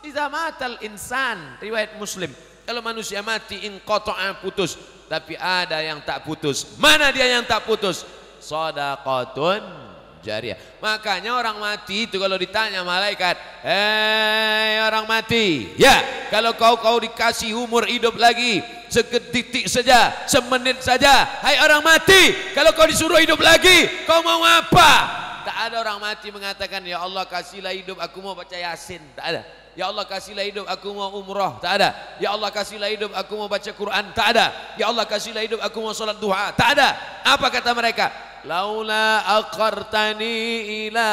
S1: iza matal insan riwayat muslim kalau manusia mati in kotoa putus tapi ada yang tak putus mana dia yang tak putus sodakotun jariah. Makanya orang mati itu kalau ditanya malaikat, "Hei, orang mati, ya, kalau kau-kau dikasih umur hidup lagi seketitik saja, semenit saja, hei orang mati, kalau kau disuruh hidup lagi, kau mau
S2: apa?"
S1: Tak ada orang mati mengatakan, "Ya Allah, kasihlah hidup, aku mau baca Yasin." Tak ada. Ya Allah kasihlah hidup aku mau umrah tak ada. Ya Allah kasihlah hidup aku mau baca Quran tak ada. Ya Allah kasihlah hidup aku mau solat duha tak ada. Apa kata mereka? laula akartani ila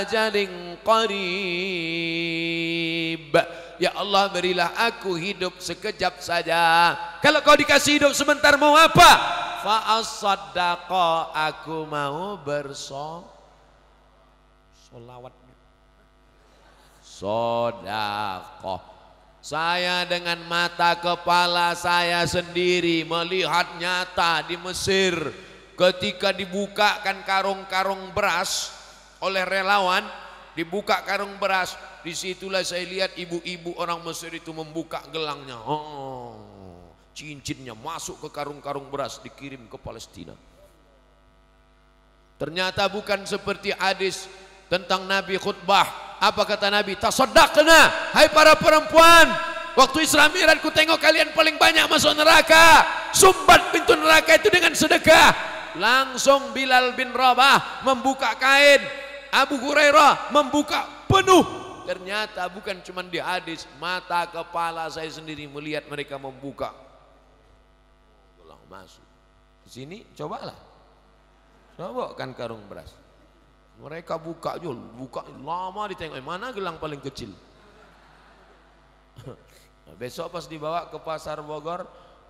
S1: ajalin qarib ya Allah berilah aku hidup sekejap saja kalau kau dikasih hidup sebentar mau apa fa'asaddaqa aku mau bersolawat solawat sodakoh saya dengan mata kepala saya sendiri melihat nyata di Mesir ketika dibukakan karung-karung beras oleh relawan dibuka karung beras disitulah saya lihat ibu-ibu orang Mesir itu membuka gelangnya oh, cincinnya masuk ke karung-karung beras dikirim ke Palestina ternyata bukan seperti hadis tentang Nabi khutbah apa kata Nabi tasodakna hai para perempuan Waktu Isra Mi'raj ku tengok kalian paling banyak masuk neraka. Sumbat pintu neraka itu dengan sedekah. Langsung Bilal bin Rabah membuka kain. Abu Hurairah membuka penuh. Ternyata bukan cuma di hadis, mata kepala saya sendiri melihat mereka membuka. Allah masuk. Di sini cobalah. Coba kan karung beras. Mereka buka jul, buka lama ditengok. Eh, mana gelang paling kecil? Nah, besok pas dibawa ke pasar Bogor,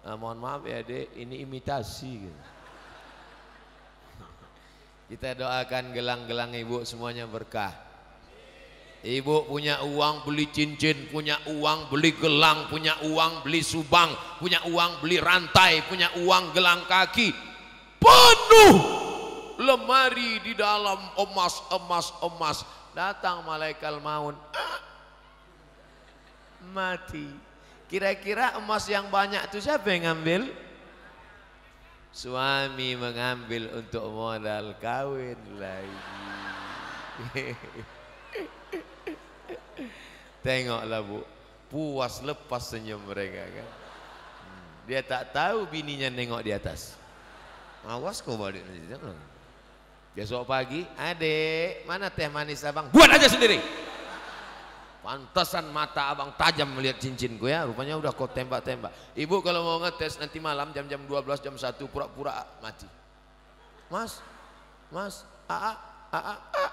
S1: eh, mohon maaf ya dek, ini imitasi. Gitu. Kita doakan gelang-gelang ibu semuanya berkah. Ibu punya uang beli cincin, punya uang beli gelang, punya uang beli subang, punya uang beli rantai, punya uang gelang kaki. Penuh lemari di dalam emas, emas, emas. Datang malaikat maun Mati. Kira-kira emas yang banyak itu siapa yang ngambil? suami mengambil untuk modal kawin lagi. Tengoklah bu, puas lepas senyum mereka kan. Hmm. Dia tak tahu bininya nengok di atas. Awas kau balik nanti. Besok pagi, adik, mana teh manis abang? Buat aja sendiri. Pantesan mata abang tajam melihat cincinku ya, rupanya udah kau tembak-tembak. Ibu kalau mau ngetes nanti malam jam-jam 12 jam 1 pura-pura mati. Mas, mas, aa, aa, aa.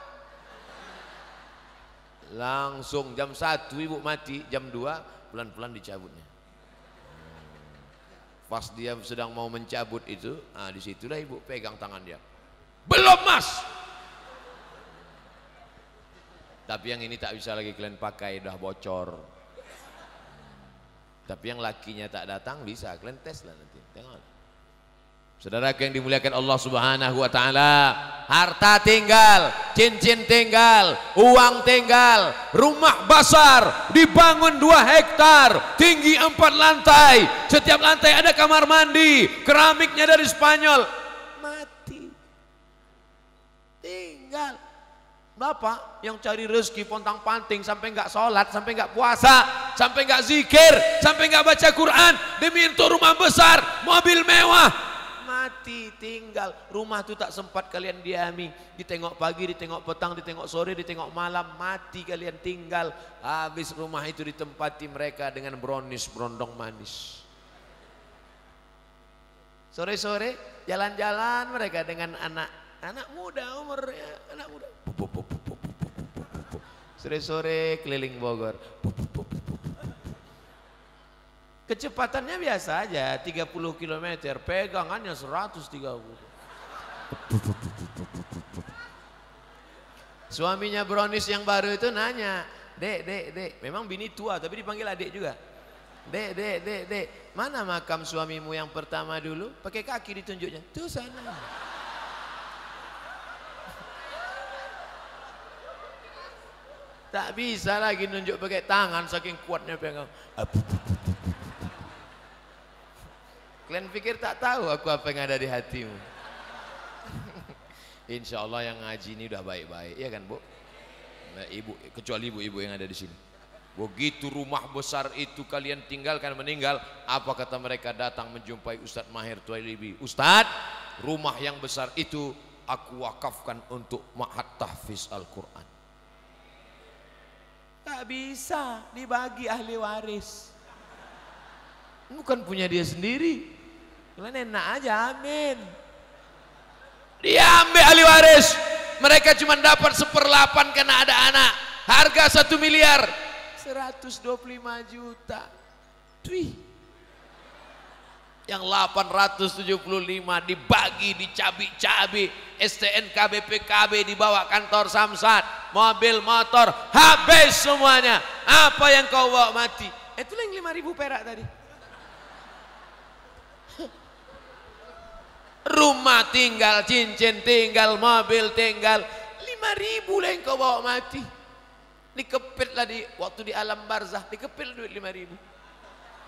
S1: Langsung jam 1 ibu mati, jam 2 pelan-pelan dicabutnya. Pas dia sedang mau mencabut itu, nah disitulah ibu pegang tangan dia. Belum mas, tapi yang ini tak bisa lagi kalian pakai dah bocor tapi yang lakinya tak datang bisa kalian tes lah nanti tengok saudara yang dimuliakan Allah subhanahu wa ta'ala harta tinggal cincin tinggal uang tinggal rumah besar dibangun dua hektar tinggi empat lantai setiap lantai ada kamar mandi keramiknya dari Spanyol mati tinggal Bapak yang cari rezeki pontang panting sampai nggak sholat, sampai nggak puasa, sampai nggak zikir, sampai nggak baca Quran, demi itu
S2: rumah besar, mobil mewah,
S1: mati tinggal rumah itu tak sempat kalian diami ditengok pagi ditengok petang ditengok sore ditengok malam mati kalian tinggal habis rumah itu ditempati mereka dengan brownies brondong manis sore-sore jalan-jalan mereka dengan anak anak muda umurnya, anak muda. Sore-sore keliling Bogor. Kecepatannya biasa aja, 30 km, pegangannya 130. Suaminya Bronis yang baru itu nanya, dek, dek, dek, memang bini tua tapi dipanggil adik juga. Dek, dek, dek, dek, mana makam suamimu yang pertama dulu? Pakai kaki ditunjuknya, tuh sana. Tak bisa lagi nunjuk pakai tangan saking kuatnya pegang. Ah, kalian pikir tak tahu aku apa yang ada di hatimu. Insya Allah yang ngaji ini udah baik-baik, ya kan bu? Nah, ibu, kecuali ibu-ibu yang ada di sini. Begitu rumah besar itu kalian tinggalkan meninggal, apa kata mereka datang menjumpai Ustadz Mahir Tuailibi? Ustadz, rumah yang besar itu aku wakafkan untuk ma'at tahfiz Al-Quran. Tak bisa dibagi ahli waris. Bukan punya dia sendiri. Kalian enak aja, amin. Dia ambil ahli waris. Mereka cuma dapat seperlapan karena ada anak. Harga satu miliar. 125 juta. Tuih yang 875 dibagi, dicabi-cabi, STNK BPKB dibawa kantor Samsat, mobil, motor, habis semuanya. Apa yang kau bawa mati? Itulah yang 5000 perak tadi. Rumah tinggal, cincin tinggal, mobil tinggal, 5000 lah yang kau bawa mati. Dikepit lah di waktu di alam barzah, dikepit duit 5000.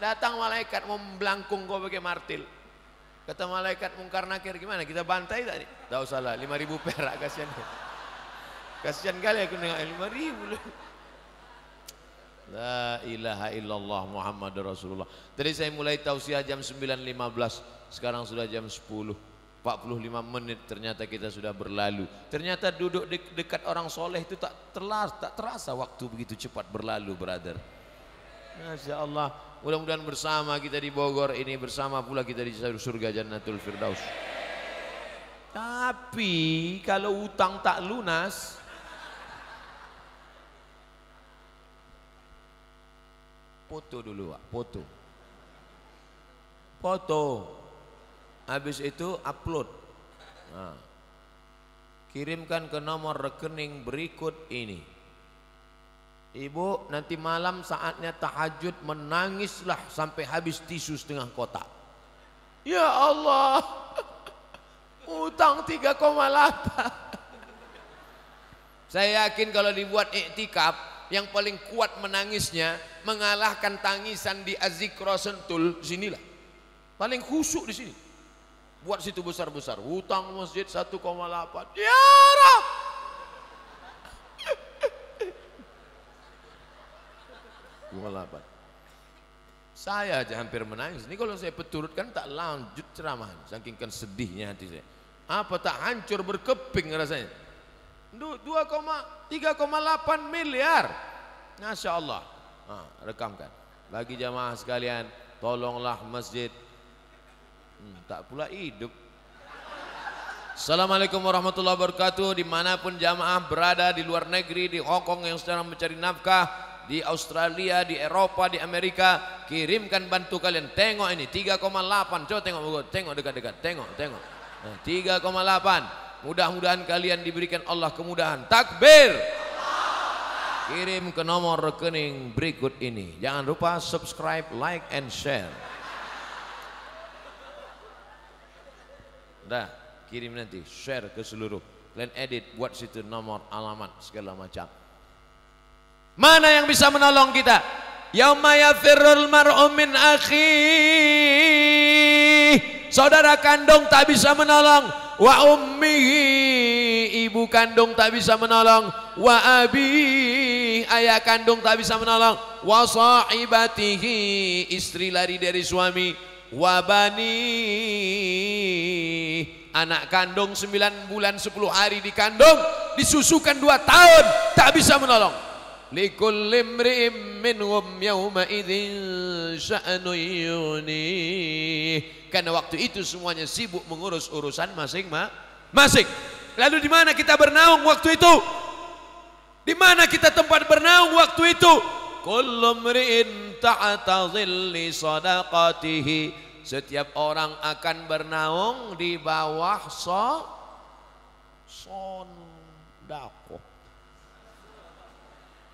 S1: Datang malaikat mau membelangkung kau pakai martil. Kata malaikat mungkar nakir gimana? Kita bantai tadi. Tak usahlah, 5000 perak kasihan. Kasihan kali aku dengar 5000. La ilaha illallah Muhammad Rasulullah. Tadi saya mulai tausiah jam 9.15, sekarang sudah jam 10. 45 menit ternyata kita sudah berlalu. Ternyata duduk de dekat orang soleh itu tak terlar, tak terasa waktu begitu cepat berlalu, brother. Masya Allah. Mudah-mudahan bersama kita di Bogor ini bersama pula kita di surga Jannatul Firdaus. Tapi kalau utang tak lunas foto dulu Pak, foto. Foto. Habis itu upload. Nah. Kirimkan ke nomor rekening berikut ini. Ibu nanti malam saatnya tahajud menangislah sampai habis tisu setengah kotak. Ya Allah, utang 3,8. Saya yakin kalau dibuat iktikaf yang paling kuat menangisnya mengalahkan tangisan di azikro sentul sinilah. Paling khusyuk di sini. Buat situ besar-besar, hutang masjid 1,8.
S2: Ya Rabb,
S1: 28. Saya aja hampir menangis. Ini kalau saya peturutkan tak lanjut ceramah. Saking kan sedihnya hati saya. Apa tak hancur berkeping rasanya. 2,3,8 miliar. Masya Allah. Nah, rekamkan. Bagi jamaah sekalian, tolonglah masjid. Hmm, tak pula hidup. Assalamualaikum warahmatullahi wabarakatuh Dimanapun jamaah berada di luar negeri Di Hongkong yang sedang mencari nafkah di Australia, di Eropa, di Amerika, kirimkan bantu kalian. Tengok ini 3,8. Coba tengok tengok dekat-dekat. Tengok, tengok. 3,8. Nah, Mudah-mudahan kalian diberikan Allah kemudahan. Takbir. Kirim ke nomor rekening berikut ini. Jangan lupa subscribe, like and share. Dah, kirim nanti share ke seluruh. Kalian edit buat situ nomor alamat segala macam. Mana yang bisa menolong kita? Yauma yafirrul mar'u min akhi. Saudara kandung tak bisa menolong, wa ummihi ibu kandung tak bisa menolong, wa abi ayah kandung tak bisa menolong, wa sahibatihi istri lari dari suami, wa bani anak kandung 9 bulan 10 hari dikandung disusukan 2 tahun tak bisa menolong لكل امرئ منهم يومئذ شأن يغنيه karena waktu itu semuanya sibuk mengurus urusan masing-masing lalu di mana kita bernaung waktu itu di mana kita tempat bernaung waktu itu kullu ta'ata sadaqatihi setiap orang akan bernaung di bawah so sondakoh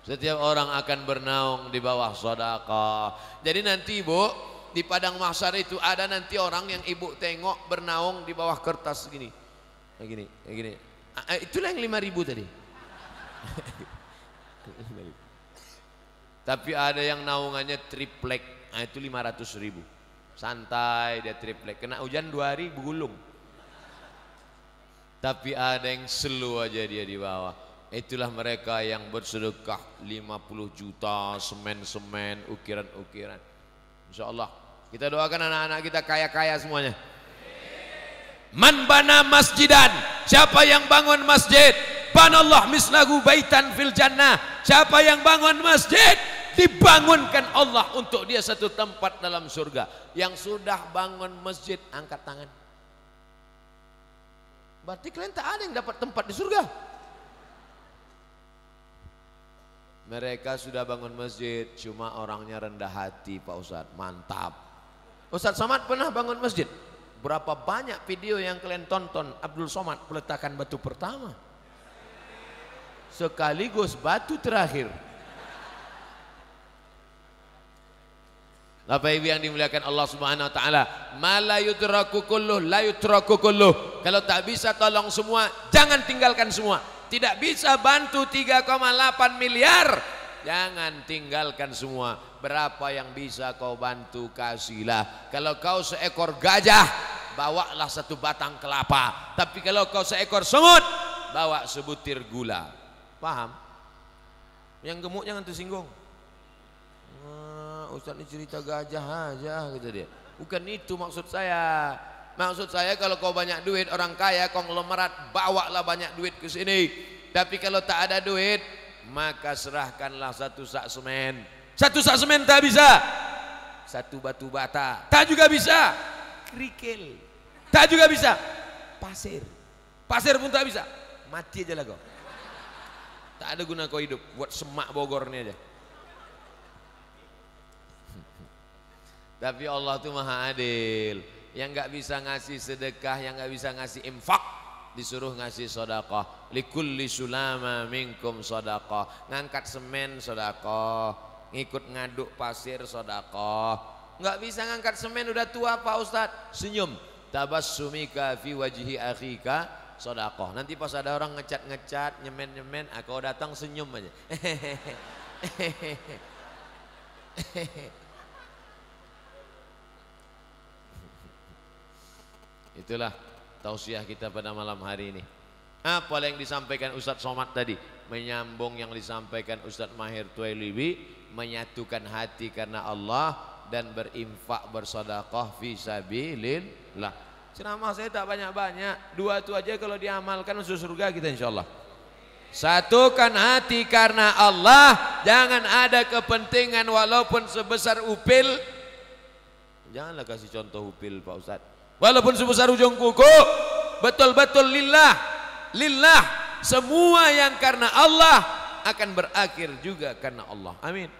S1: setiap orang akan bernaung di bawah sedekah. Jadi nanti Ibu, di padang mahsyar itu ada nanti orang yang Ibu tengok bernaung di bawah kertas gini. Begini, gini, gini. Ah, eh, itulah yang 5000 tadi. Tapi ada yang naungannya triplek, nah, itu 500 ribu. Santai dia triplek, kena hujan dua hari gulung. Tapi ada yang selu aja dia di bawah. Itulah mereka yang bersedekah 50 juta semen-semen, ukiran-ukiran. Insya Allah kita doakan anak-anak kita kaya-kaya semuanya. Man bana masjidan, siapa yang bangun masjid? Banallah mislahu baitan fil jannah. Siapa yang bangun masjid, dibangunkan Allah untuk dia satu tempat dalam surga. Yang sudah bangun masjid, angkat tangan. Berarti kalian tak ada yang dapat tempat di surga. Mereka sudah bangun masjid, cuma orangnya rendah hati Pak Ustadz, mantap. Ustadz Somad pernah bangun masjid? Berapa banyak video yang kalian tonton Abdul Somad peletakan batu pertama? Sekaligus batu terakhir. Bapak Ibu yang dimuliakan Allah Subhanahu wa taala, mala yutraku kulluh Kalau tak bisa tolong semua, jangan tinggalkan semua tidak bisa bantu 3,8 miliar jangan tinggalkan semua berapa yang bisa kau bantu kasihlah kalau kau seekor gajah bawalah satu batang kelapa tapi kalau kau seekor semut bawa sebutir gula paham yang gemuk jangan tersinggung nah, Ustaz ini cerita gajah aja kata dia bukan itu maksud saya Maksud saya kalau kau banyak duit orang kaya konglomerat bawalah banyak duit ke sini. Tapi kalau tak ada duit maka serahkanlah satu sak semen. Satu sak semen tak bisa. Satu batu bata tak juga bisa.
S2: Kerikil tak juga bisa. Pasir. Pasir pun tak bisa.
S1: Mati aja lah kau. Tak ada guna kau hidup buat semak Bogor ini aja. Tapi Allah tuh maha adil yang nggak bisa ngasih sedekah, yang nggak bisa ngasih infak, disuruh ngasih sodakoh. Likulli sulama minkum sodakoh. Ngangkat semen sodakoh. Ngikut ngaduk pasir sodakoh. Nggak bisa ngangkat semen udah tua Pak Ustadz. Senyum. tabas Tabassumika fi wajihi akhika sodakoh. Nanti pas ada orang ngecat-ngecat, nyemen-nyemen, aku datang senyum aja. Hehehe. Itulah tausiah kita pada malam hari ini. Apa yang disampaikan Ustadz Somad tadi? Menyambung yang disampaikan Ustadz Mahir Tueliwi, menyatukan hati karena Allah dan berinfak bersedekah fi sabilillah. Ceramah saya tak banyak-banyak, dua itu aja kalau diamalkan masuk surga kita insyaallah. Satukan hati karena Allah, jangan ada kepentingan walaupun sebesar upil. Janganlah kasih contoh upil Pak Ustadz walaupun sebesar ujung kuku betul-betul lillah lillah semua yang karena Allah akan berakhir juga karena Allah amin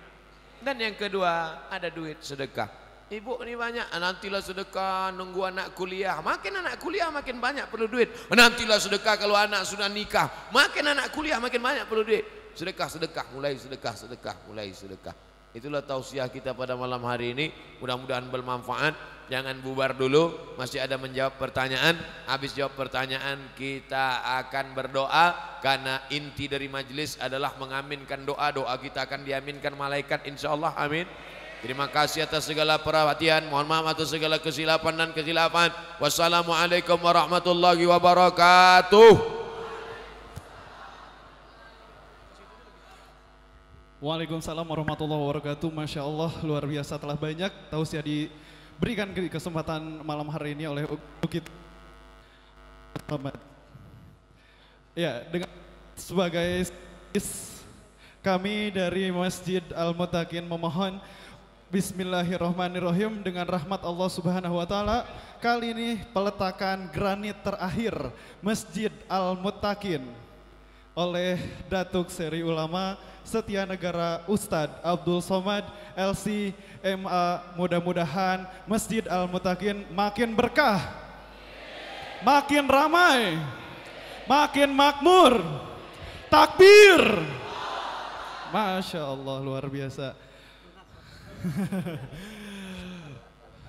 S1: dan yang kedua ada duit sedekah ibu ini banyak ah, nantilah sedekah nunggu anak kuliah makin anak kuliah makin banyak perlu duit nantilah sedekah kalau anak sudah nikah makin anak kuliah makin banyak perlu duit sedekah sedekah mulai sedekah sedekah mulai sedekah Itulah tausiah kita pada malam hari ini. Mudah-mudahan bermanfaat. Jangan bubar dulu, masih ada menjawab pertanyaan. Habis jawab pertanyaan, kita akan berdoa karena inti dari majelis adalah mengaminkan doa. Doa kita akan diaminkan malaikat insyaallah. Amin. Terima kasih atas segala perhatian. Mohon maaf atas segala kesilapan dan kesilapan Wassalamualaikum warahmatullahi wabarakatuh.
S3: Waalaikumsalam warahmatullahi wabarakatuh. Masya Allah luar biasa telah banyak tausiah diberikan kesempatan malam hari ini oleh Bukit Ya, dengan sebagai kami dari Masjid Al-Mutakin memohon Bismillahirrahmanirrahim dengan rahmat Allah Subhanahu wa taala kali ini peletakan granit terakhir Masjid Al-Mutakin oleh Datuk Seri Ulama Setia Negara Ustadz Abdul Somad LC MA mudah-mudahan Masjid Al Mutakin makin berkah makin ramai makin makmur takbir Masya Allah luar biasa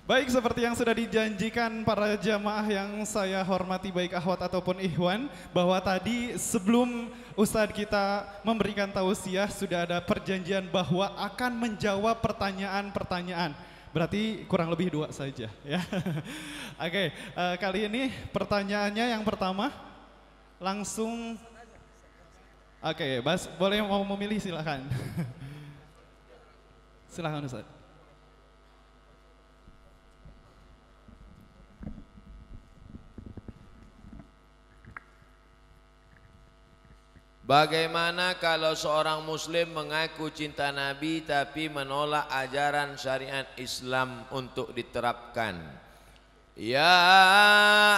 S3: Baik, seperti yang sudah dijanjikan para jamaah yang saya hormati baik ahwat ataupun ihwan, bahwa tadi sebelum Ustadz kita memberikan tausiah sudah ada perjanjian bahwa akan menjawab pertanyaan-pertanyaan. Berarti kurang lebih dua saja ya. Oke, okay, uh, eh, kali ini pertanyaannya yang pertama langsung Oke, okay, Bas boleh mau memilih silahkan. silahkan Ustadz.
S1: Bagaimana kalau seorang muslim mengaku cinta Nabi tapi menolak ajaran syariat Islam untuk diterapkan? Ya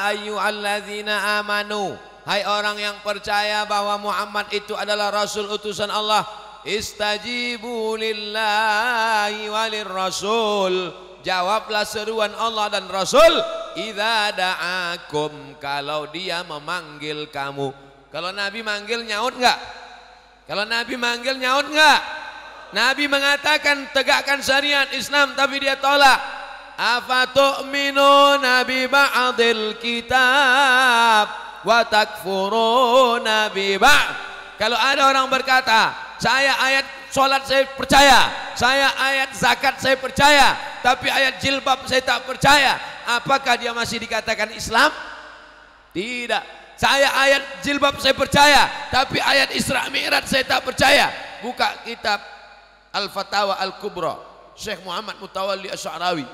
S1: ayyuhalladzina amanu Hai orang yang percaya bahwa Muhammad itu adalah rasul utusan Allah Istajibu lillahi walir rasul Jawablah seruan Allah dan Rasul Iza da'akum Kalau dia memanggil kamu kalau Nabi manggil nyaut enggak? Kalau Nabi manggil nyaut enggak? Nabi mengatakan tegakkan syariat Islam tapi dia tolak. Afatu'minuna Nabi ba'dil kitab wa takfuruna Nabi ba'd. Kalau ada orang berkata, saya ayat sholat saya percaya, saya ayat zakat saya percaya, tapi ayat jilbab saya tak percaya. Apakah dia masih dikatakan Islam? Tidak. Saya ayat jilbab saya percaya, tapi ayat Isra Mi'raj saya tak percaya. Buka kitab Al-Fatawa Al-Kubra, Syekh Muhammad Mutawalli Asy'arawi.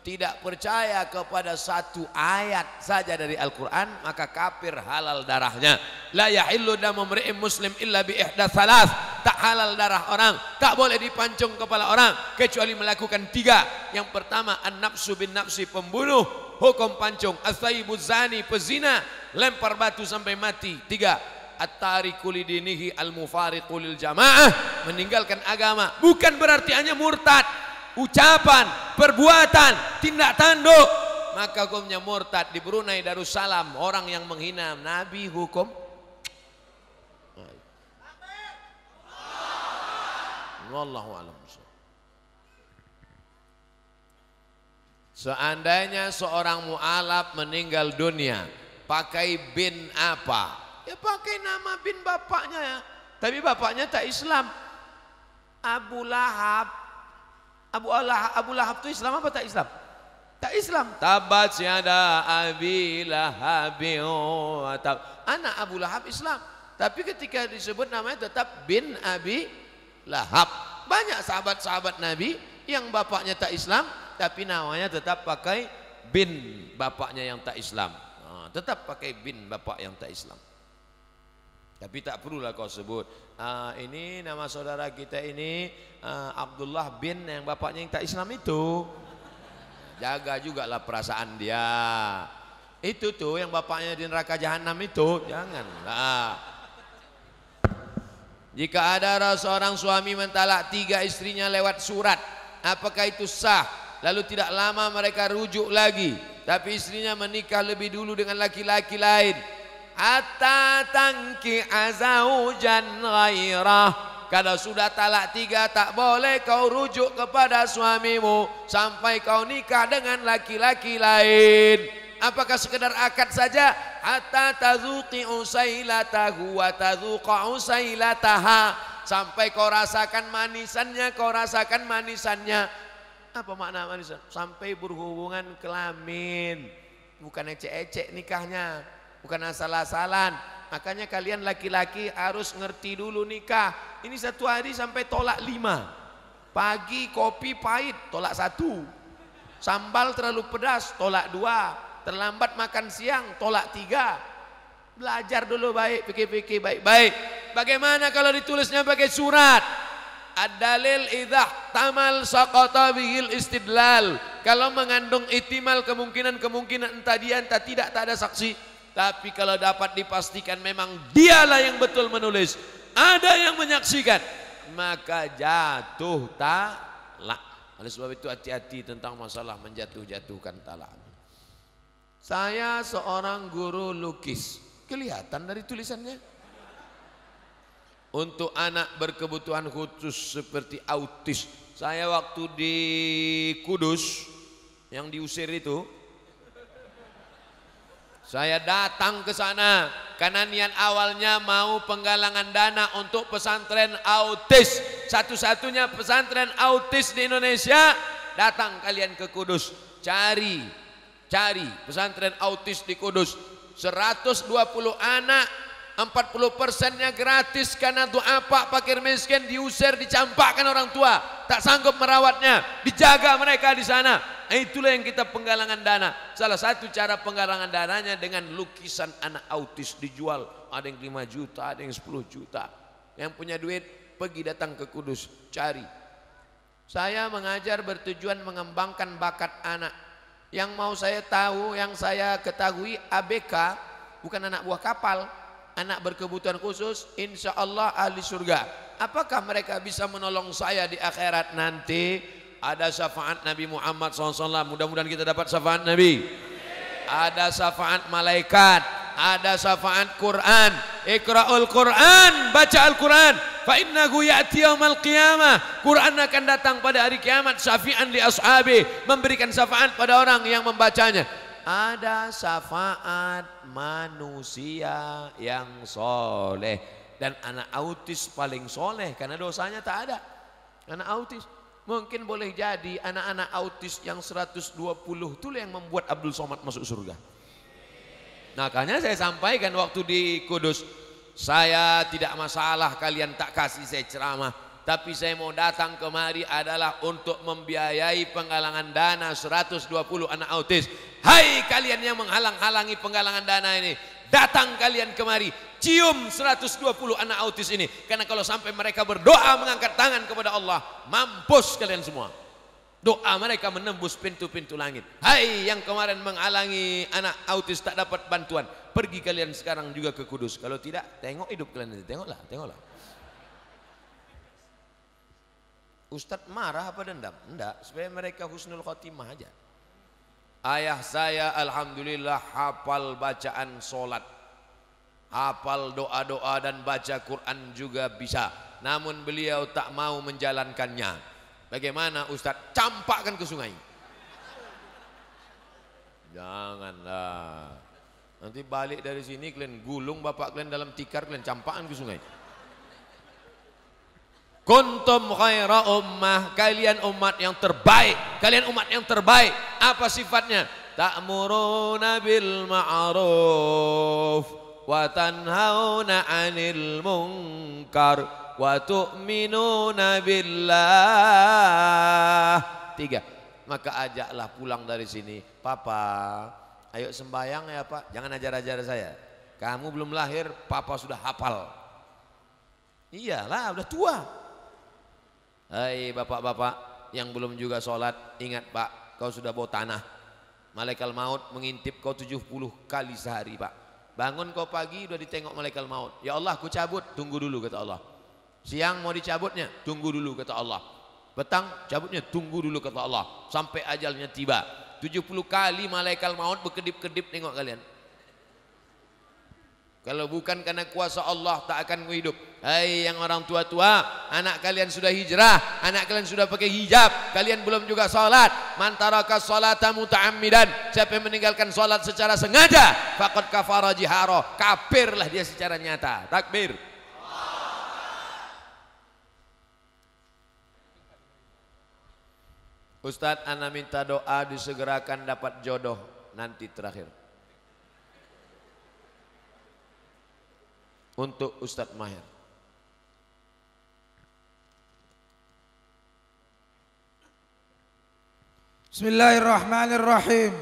S1: Tidak percaya kepada satu ayat saja dari Al-Qur'an, maka kafir halal darahnya. La yahillu damu mri'in muslim illa bi ihdatsalats. Tak halal darah orang, tak boleh dipancung kepala orang kecuali melakukan tiga. Yang pertama an-nafsu bin nafsi pembunuh, hukum pancung asaibu zani pezina lempar batu sampai mati tiga at kulidinihi al-mufariqu lil jamaah meninggalkan agama bukan berarti hanya murtad ucapan perbuatan tindak tanduk maka hukumnya murtad di Brunei Darussalam orang yang menghina nabi hukum wallahu alam Seandainya seorang mu'alaf meninggal dunia, pakai bin apa? Ya pakai nama bin bapaknya ya. Tapi bapaknya tak Islam. Abu Lahab. Abu Allah, Abu Lahab itu Islam apa tak Islam? Tak Islam. Tabat ada Abi Lahab oh, Anak Abu Lahab Islam. Tapi ketika disebut namanya tetap bin Abi Lahab. Banyak sahabat-sahabat Nabi yang bapaknya tak Islam, tapi namanya tetap pakai bin bapaknya yang tak Islam nah, tetap pakai bin bapak yang tak Islam tapi tak perlulah kau sebut ah, ini nama saudara kita ini ah, Abdullah bin yang bapaknya yang tak Islam itu jaga juga lah perasaan dia itu tuh yang bapaknya di neraka jahanam itu janganlah jika ada seorang suami mentalak tiga istrinya lewat surat, apakah itu sah? Lalu tidak lama mereka rujuk lagi. Tapi istrinya menikah lebih dulu dengan laki-laki lain. Hatta tangki azaujan ghairah. Kalau sudah talak tiga tak boleh kau rujuk kepada suamimu sampai kau nikah dengan laki-laki lain. Apakah sekedar akad saja? Hatta tazuqi usailatahu wa tazuqa usailataha. Sampai kau rasakan manisannya, kau rasakan manisannya. Apa makna manisan? Sampai berhubungan kelamin. Bukan ecek-ecek nikahnya. Bukan asal-asalan. Makanya kalian laki-laki harus ngerti dulu nikah. Ini satu hari sampai tolak lima. Pagi kopi pahit, tolak satu. Sambal terlalu pedas, tolak dua. Terlambat makan siang, tolak tiga. Belajar dulu baik, pikir-pikir baik-baik. Bagaimana kalau ditulisnya pakai surat? Ad-dalil idah tamal sakota bihil istidlal. Kalau mengandung itimal kemungkinan-kemungkinan entah dia entah tidak tak ada saksi. Tapi kalau dapat dipastikan memang dialah yang betul menulis. Ada yang menyaksikan. Maka jatuh talak. Oleh sebab itu hati-hati tentang masalah menjatuh-jatuhkan talak. Saya seorang guru lukis. Kelihatan dari tulisannya untuk anak berkebutuhan khusus seperti autis. Saya waktu di Kudus yang diusir itu saya datang ke sana karena niat awalnya mau penggalangan dana untuk pesantren autis. Satu-satunya pesantren autis di Indonesia. Datang kalian ke Kudus, cari cari pesantren autis di Kudus. 120 anak 40 persennya gratis karena tuh apa pakir miskin diusir dicampakkan orang tua tak sanggup merawatnya dijaga mereka di sana nah, itulah yang kita penggalangan dana salah satu cara penggalangan dananya dengan lukisan anak autis dijual ada yang 5 juta ada yang 10 juta yang punya duit pergi datang ke kudus cari saya mengajar bertujuan mengembangkan bakat anak yang mau saya tahu yang saya ketahui ABK bukan anak buah kapal anak berkebutuhan khusus insya Allah ahli surga apakah mereka bisa menolong saya di akhirat nanti ada syafaat Nabi Muhammad SAW mudah-mudahan kita dapat syafaat Nabi ada syafaat malaikat ada syafaat Quran ikra'ul Quran baca Al-Quran fa ya'ti yaumal qiyamah Quran akan datang pada hari kiamat syafi'an li ashabi memberikan syafaat pada orang yang membacanya ada syafaat manusia yang soleh dan anak autis paling soleh karena dosanya tak ada anak autis mungkin boleh jadi anak-anak autis yang 120 itu yang membuat Abdul Somad masuk surga nah saya sampaikan waktu di Kudus saya tidak masalah kalian tak kasih saya ceramah tapi saya mau datang kemari adalah untuk membiayai penggalangan dana 120 anak autis. Hai kalian yang menghalang-halangi penggalangan dana ini. Datang kalian kemari, cium 120 anak autis ini. Karena kalau sampai mereka berdoa mengangkat tangan kepada Allah, mampus kalian semua. Doa mereka menembus pintu-pintu langit. Hai yang kemarin menghalangi anak autis tak dapat bantuan. Pergi kalian sekarang juga ke kudus. Kalau tidak, tengok hidup kalian. Tengoklah, tengoklah. Ustadz marah apa dendam? Enggak, supaya mereka husnul khotimah aja. Ayah saya Alhamdulillah hafal bacaan solat. Hafal doa-doa dan baca Quran juga bisa. Namun beliau tak mau menjalankannya. Bagaimana Ustadz? Campakkan ke sungai. Janganlah. Nanti balik dari sini kalian gulung bapak kalian dalam tikar kalian campakkan ke sungai. Kuntum khaira ummah, kalian umat yang terbaik. Kalian umat yang terbaik. Apa sifatnya? Ta'muruna bil ma'ruf wa tanhauna 'anil munkar wa tu'minuna billah. Tiga. Maka ajaklah pulang dari sini, Papa. Ayo sembahyang ya, Pak. Jangan ajar-ajar saya. Kamu belum lahir, Papa sudah hafal. Iyalah, udah tua. Hai hey, bapak-bapak yang belum juga sholat, ingat pak, kau sudah bawa tanah. Malaikat maut mengintip kau 70 kali sehari pak. Bangun kau pagi sudah ditengok malaikat maut. Ya Allah ku cabut, tunggu dulu kata Allah. Siang mau dicabutnya, tunggu dulu kata Allah. Petang cabutnya, tunggu dulu kata Allah. Sampai ajalnya tiba. 70 kali malaikat maut berkedip-kedip tengok kalian. Kalau bukan karena kuasa Allah tak akan hidup. Hai hey, yang orang tua-tua, anak kalian sudah hijrah, anak kalian sudah pakai hijab, kalian belum juga salat. Mantaraka salata muta'ammidan, siapa yang meninggalkan salat secara sengaja, faqad kafara jiharo. kafirlah dia secara nyata. Takbir. Ustaz, anak minta doa disegerakan dapat jodoh nanti terakhir. untuk Ustadz Maher.
S2: Bismillahirrahmanirrahim.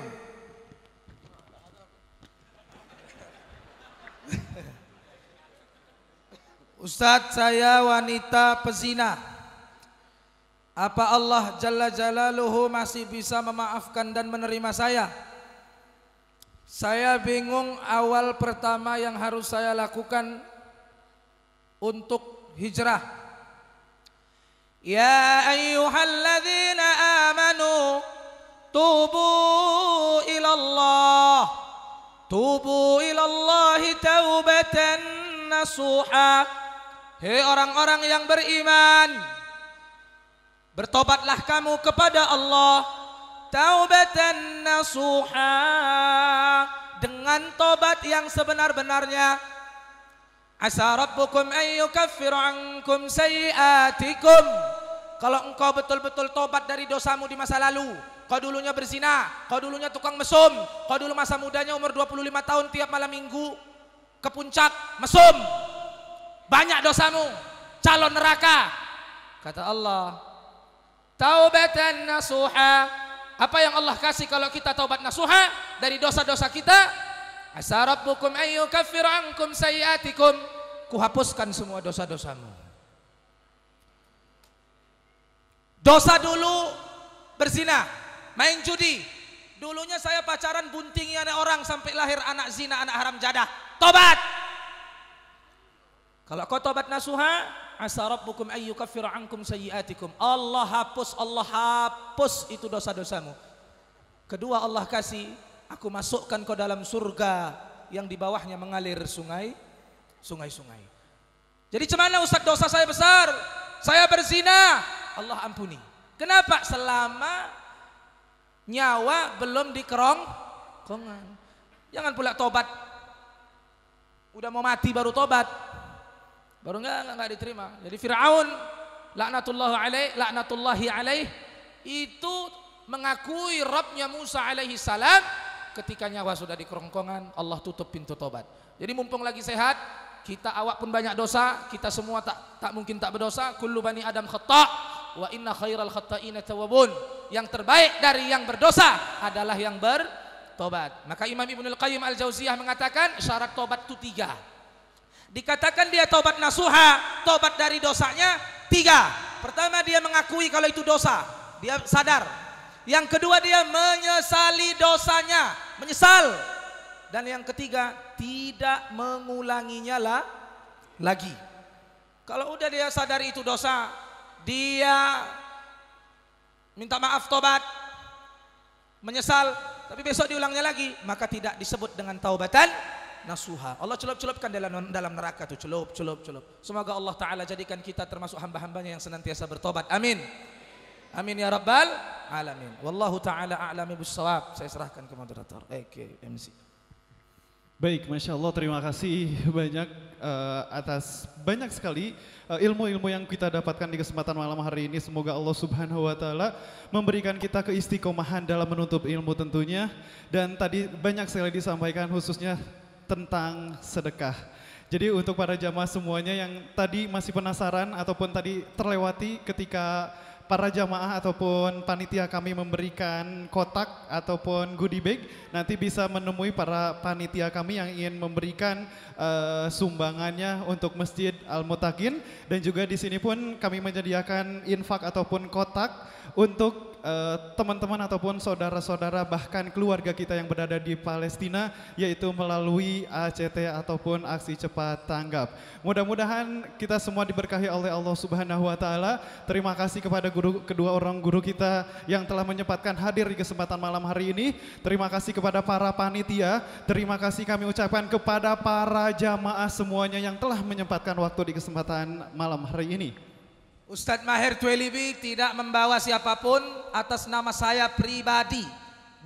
S2: Ustadz saya wanita pezina. Apa Allah Jalla Jalaluhu masih bisa memaafkan dan menerima saya? Saya bingung awal pertama yang harus saya lakukan untuk hijrah. Ya ayyuhalladzina amanu tubu ilallah tubu ilallah taubatan nasuha. Hei orang-orang yang beriman bertobatlah kamu kepada Allah. taubatan nasuha dengan tobat yang sebenar-benarnya asa rabbukum ayyukaffiru ankum sayiatikum kalau engkau betul-betul tobat dari dosamu di masa lalu kau dulunya berzina, kau dulunya tukang mesum, kau dulu masa mudanya umur 25 tahun tiap malam minggu ke puncak mesum. Banyak dosamu, calon neraka. Kata Allah, taubatan nasuha apa yang Allah kasih kalau kita taubat nasuha dari dosa-dosa kita? Asa ayu ayyukaffir ankum sayiatikum. Kuhapuskan semua dosa-dosamu. Dosa dulu berzina, main judi. Dulunya saya pacaran buntingi anak orang sampai lahir anak zina, anak haram jadah. Tobat. Kalau kau tobat nasuha, asa rabbukum ay yukaffira ankum sayyiatikum. Allah hapus, Allah hapus itu dosa-dosamu. Kedua Allah kasih, aku masukkan kau dalam surga yang di bawahnya mengalir sungai, sungai-sungai. Jadi Cemana Ustaz dosa saya besar? Saya berzina, Allah ampuni. Kenapa? Selama nyawa belum kongan Jangan pula tobat. Udah mau mati baru tobat. Baru enggak, enggak, diterima. Jadi Fir'aun, laknatullah alaih, laknatullahi alaih, itu mengakui Rabbnya Musa alaihi salam ketika nyawa sudah di kerongkongan Allah tutup pintu tobat jadi mumpung lagi sehat kita awak pun banyak dosa kita semua tak tak mungkin tak berdosa kullu bani adam khata wa inna khairal khata'ina tawabun yang terbaik dari yang berdosa adalah yang bertobat maka Imam Ibnu Al-Qayyim Al-Jauziyah mengatakan syarat tobat itu tiga Dikatakan dia taubat nasuha, taubat dari dosanya tiga. Pertama dia mengakui kalau itu dosa, dia sadar. Yang kedua dia menyesali dosanya, menyesal. Dan yang ketiga tidak mengulanginya lah lagi. Kalau udah dia sadar itu dosa, dia minta maaf tobat, menyesal, tapi besok diulangnya lagi, maka tidak disebut dengan taubatan nasuha. Allah celup-celupkan dalam dalam neraka tuh celup celup celup. Semoga Allah taala jadikan kita termasuk hamba-hambanya yang senantiasa bertobat. Amin. Amin ya rabbal alamin. Wallahu taala a'lamu bissawab. Saya serahkan ke moderator. Oke, MC.
S3: Baik, masya Allah terima kasih banyak uh, atas banyak sekali eh, ilmu-ilmu uh, yang kita dapatkan di kesempatan malam hari ini. Semoga Allah Subhanahu wa taala memberikan kita keistiqomahan dalam menutup ilmu tentunya. Dan tadi banyak sekali disampaikan khususnya tentang sedekah. Jadi untuk para jamaah semuanya yang tadi masih penasaran ataupun tadi terlewati ketika para jamaah ataupun panitia kami memberikan kotak ataupun goodie bag nanti bisa menemui para panitia kami yang ingin memberikan uh, sumbangannya untuk Masjid Al Mutakin dan juga di sini pun kami menyediakan infak ataupun kotak untuk Eh, teman-teman uh, ataupun saudara-saudara bahkan keluarga kita yang berada di Palestina yaitu melalui ACT ataupun aksi cepat tanggap. Mudah-mudahan kita semua diberkahi oleh Allah Subhanahu wa taala. Terima kasih kepada guru kedua orang guru kita yang telah menyempatkan hadir di kesempatan malam hari ini. Terima kasih kepada para panitia, terima kasih kami ucapkan kepada para jamaah semuanya yang telah menyempatkan waktu di kesempatan malam hari ini.
S2: Ustadz Maher Twelibi tidak membawa siapapun atas nama saya pribadi.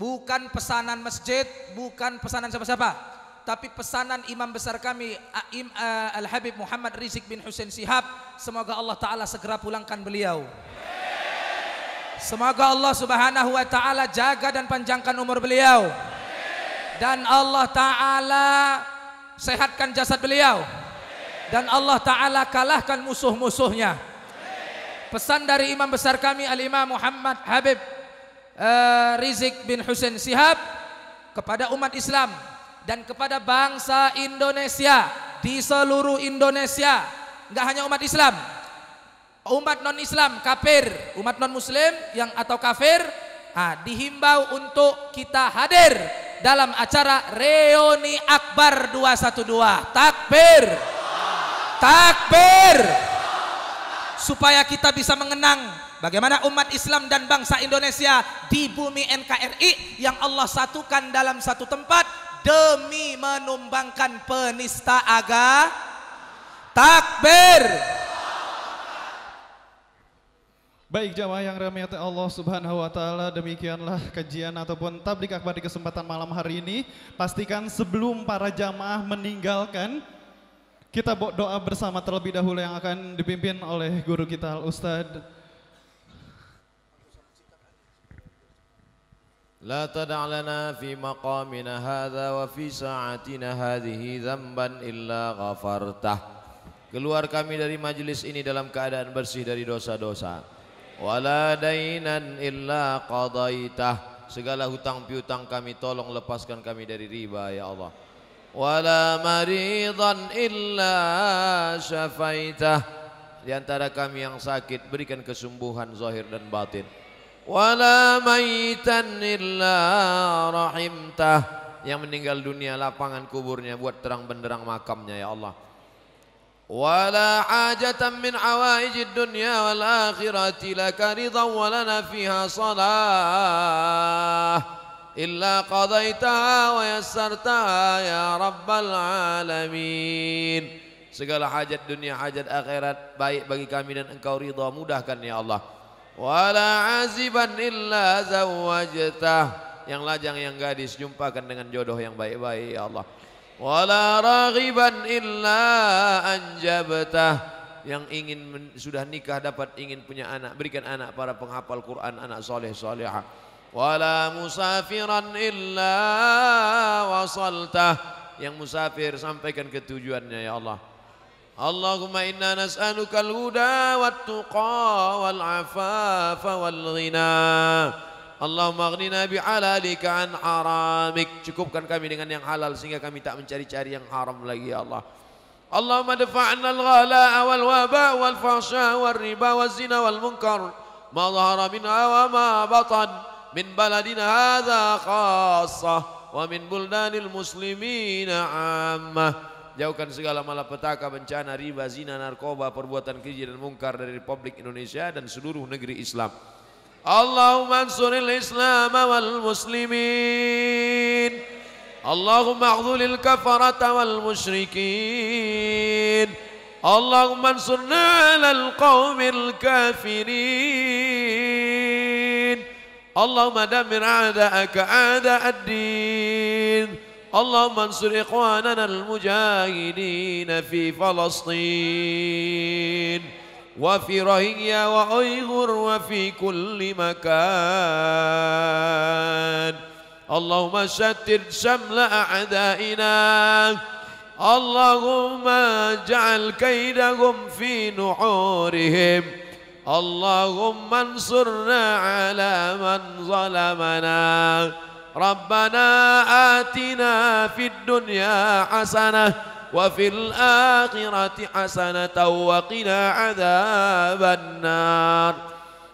S2: Bukan pesanan masjid, bukan pesanan siapa-siapa. Tapi pesanan imam besar kami eh, Al-Habib Muhammad Rizik bin Hussein Sihab. Semoga Allah Ta'ala segera pulangkan beliau. Semoga Allah Subhanahu Wa Ta'ala jaga dan panjangkan umur beliau. Dan Allah Ta'ala sehatkan jasad beliau. Dan Allah Ta'ala kalahkan musuh-musuhnya pesan dari imam besar kami Al-Imam Muhammad Habib uh, Rizik bin Husain Sihab kepada umat Islam dan kepada bangsa Indonesia di seluruh Indonesia nggak hanya umat Islam umat non Islam kafir umat non Muslim yang atau kafir ah, dihimbau untuk kita hadir dalam acara reuni Akbar 212 takbir takbir supaya kita bisa mengenang bagaimana umat Islam dan bangsa Indonesia di bumi NKRI yang Allah satukan dalam satu tempat demi menumbangkan penista agama.
S3: Takbir. Baik jamaah yang rahmati Allah subhanahu wa ta'ala Demikianlah kajian ataupun tablik akbar di kesempatan malam hari ini Pastikan sebelum para jamaah meninggalkan kita doa bersama terlebih dahulu yang akan dipimpin oleh guru kita Al-Ustadz.
S1: لا تدع لنا في مقامنا هذا وفي ساعتنا هذه ذنبا إلا غفرته Keluar kami dari majelis ini dalam keadaan bersih dari dosa-dosa. Wala dainan illa qadaitah. Segala hutang piutang kami tolong lepaskan kami dari riba ya Allah. ولا مريضا إلا شفيته di antara kami yang sakit berikan kesembuhan zahir dan batin wala maitan illa rahimtah yang meninggal dunia lapangan kuburnya buat terang benderang makamnya ya Allah wala hajatan min awaijid dunya wal akhirati lakaridha walana fiha salah إلا قضيتها ويسرتها يا رب العالمين segala hajat dunia hajat akhirat baik bagi kami dan engkau ridha mudahkan ya Allah wala aziban illa zawajtah yang lajang yang gadis jumpakan dengan jodoh yang baik-baik ya Allah wala raghiban illa anjabtah yang ingin sudah nikah dapat ingin punya anak berikan anak para penghafal Quran anak soleh solehah wala musafiran illa وصلته yang musafir sampaikan ke tujuannya ya Allah Allahumma inna nas'aluka al-huda wat-tuqa wal-afafa wal-ghina Allahumma aghnina bihalalika an haramik cukupkan kami dengan yang halal sehingga kami tak mencari-cari yang haram lagi ya Allah Allahumma dafa'na al-ghala wal-waba wal-fahsya wal-riba wal-zina wal-munkar ma mina minha wa ma batan min baladina hadza khassah wa min buldanil muslimina ammah jauhkan segala malapetaka, bencana, riba, zina, narkoba, perbuatan keji dan mungkar dari Republik Indonesia dan seluruh negeri Islam. Allahumma ansuril Islam wal muslimin. Allahumma aghdhulil kafarata wal musyrikin. Allahumma ansurna al qaumil kafirin. اللهم دمر أعداءك أعداء الدين اللهم انصر إخواننا المجاهدين في فلسطين وفي رهيا وأيغر وفي كل مكان اللهم ستر شمل أعدائنا اللهم اجعل كيدهم في نحورهم اللهم انصرنا على من ظلمنا ربنا آتنا في الدنيا حسنة وفي الآخرة حسنة وقنا عذاب النار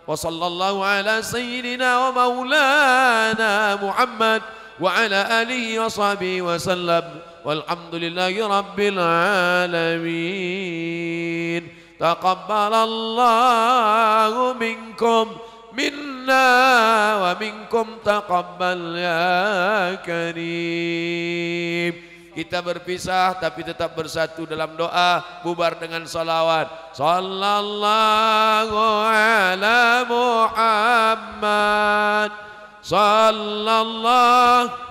S1: وصلى الله على سيدنا ومولانا محمد وعلى آله وصحبه وسلم والحمد لله رب العالمين تقبل الله منكم منا ومنكم تقبل يا كريم kita berpisah tapi tetap bersatu dalam doa bubar dengan salawat sallallahu ala muhammad sallallahu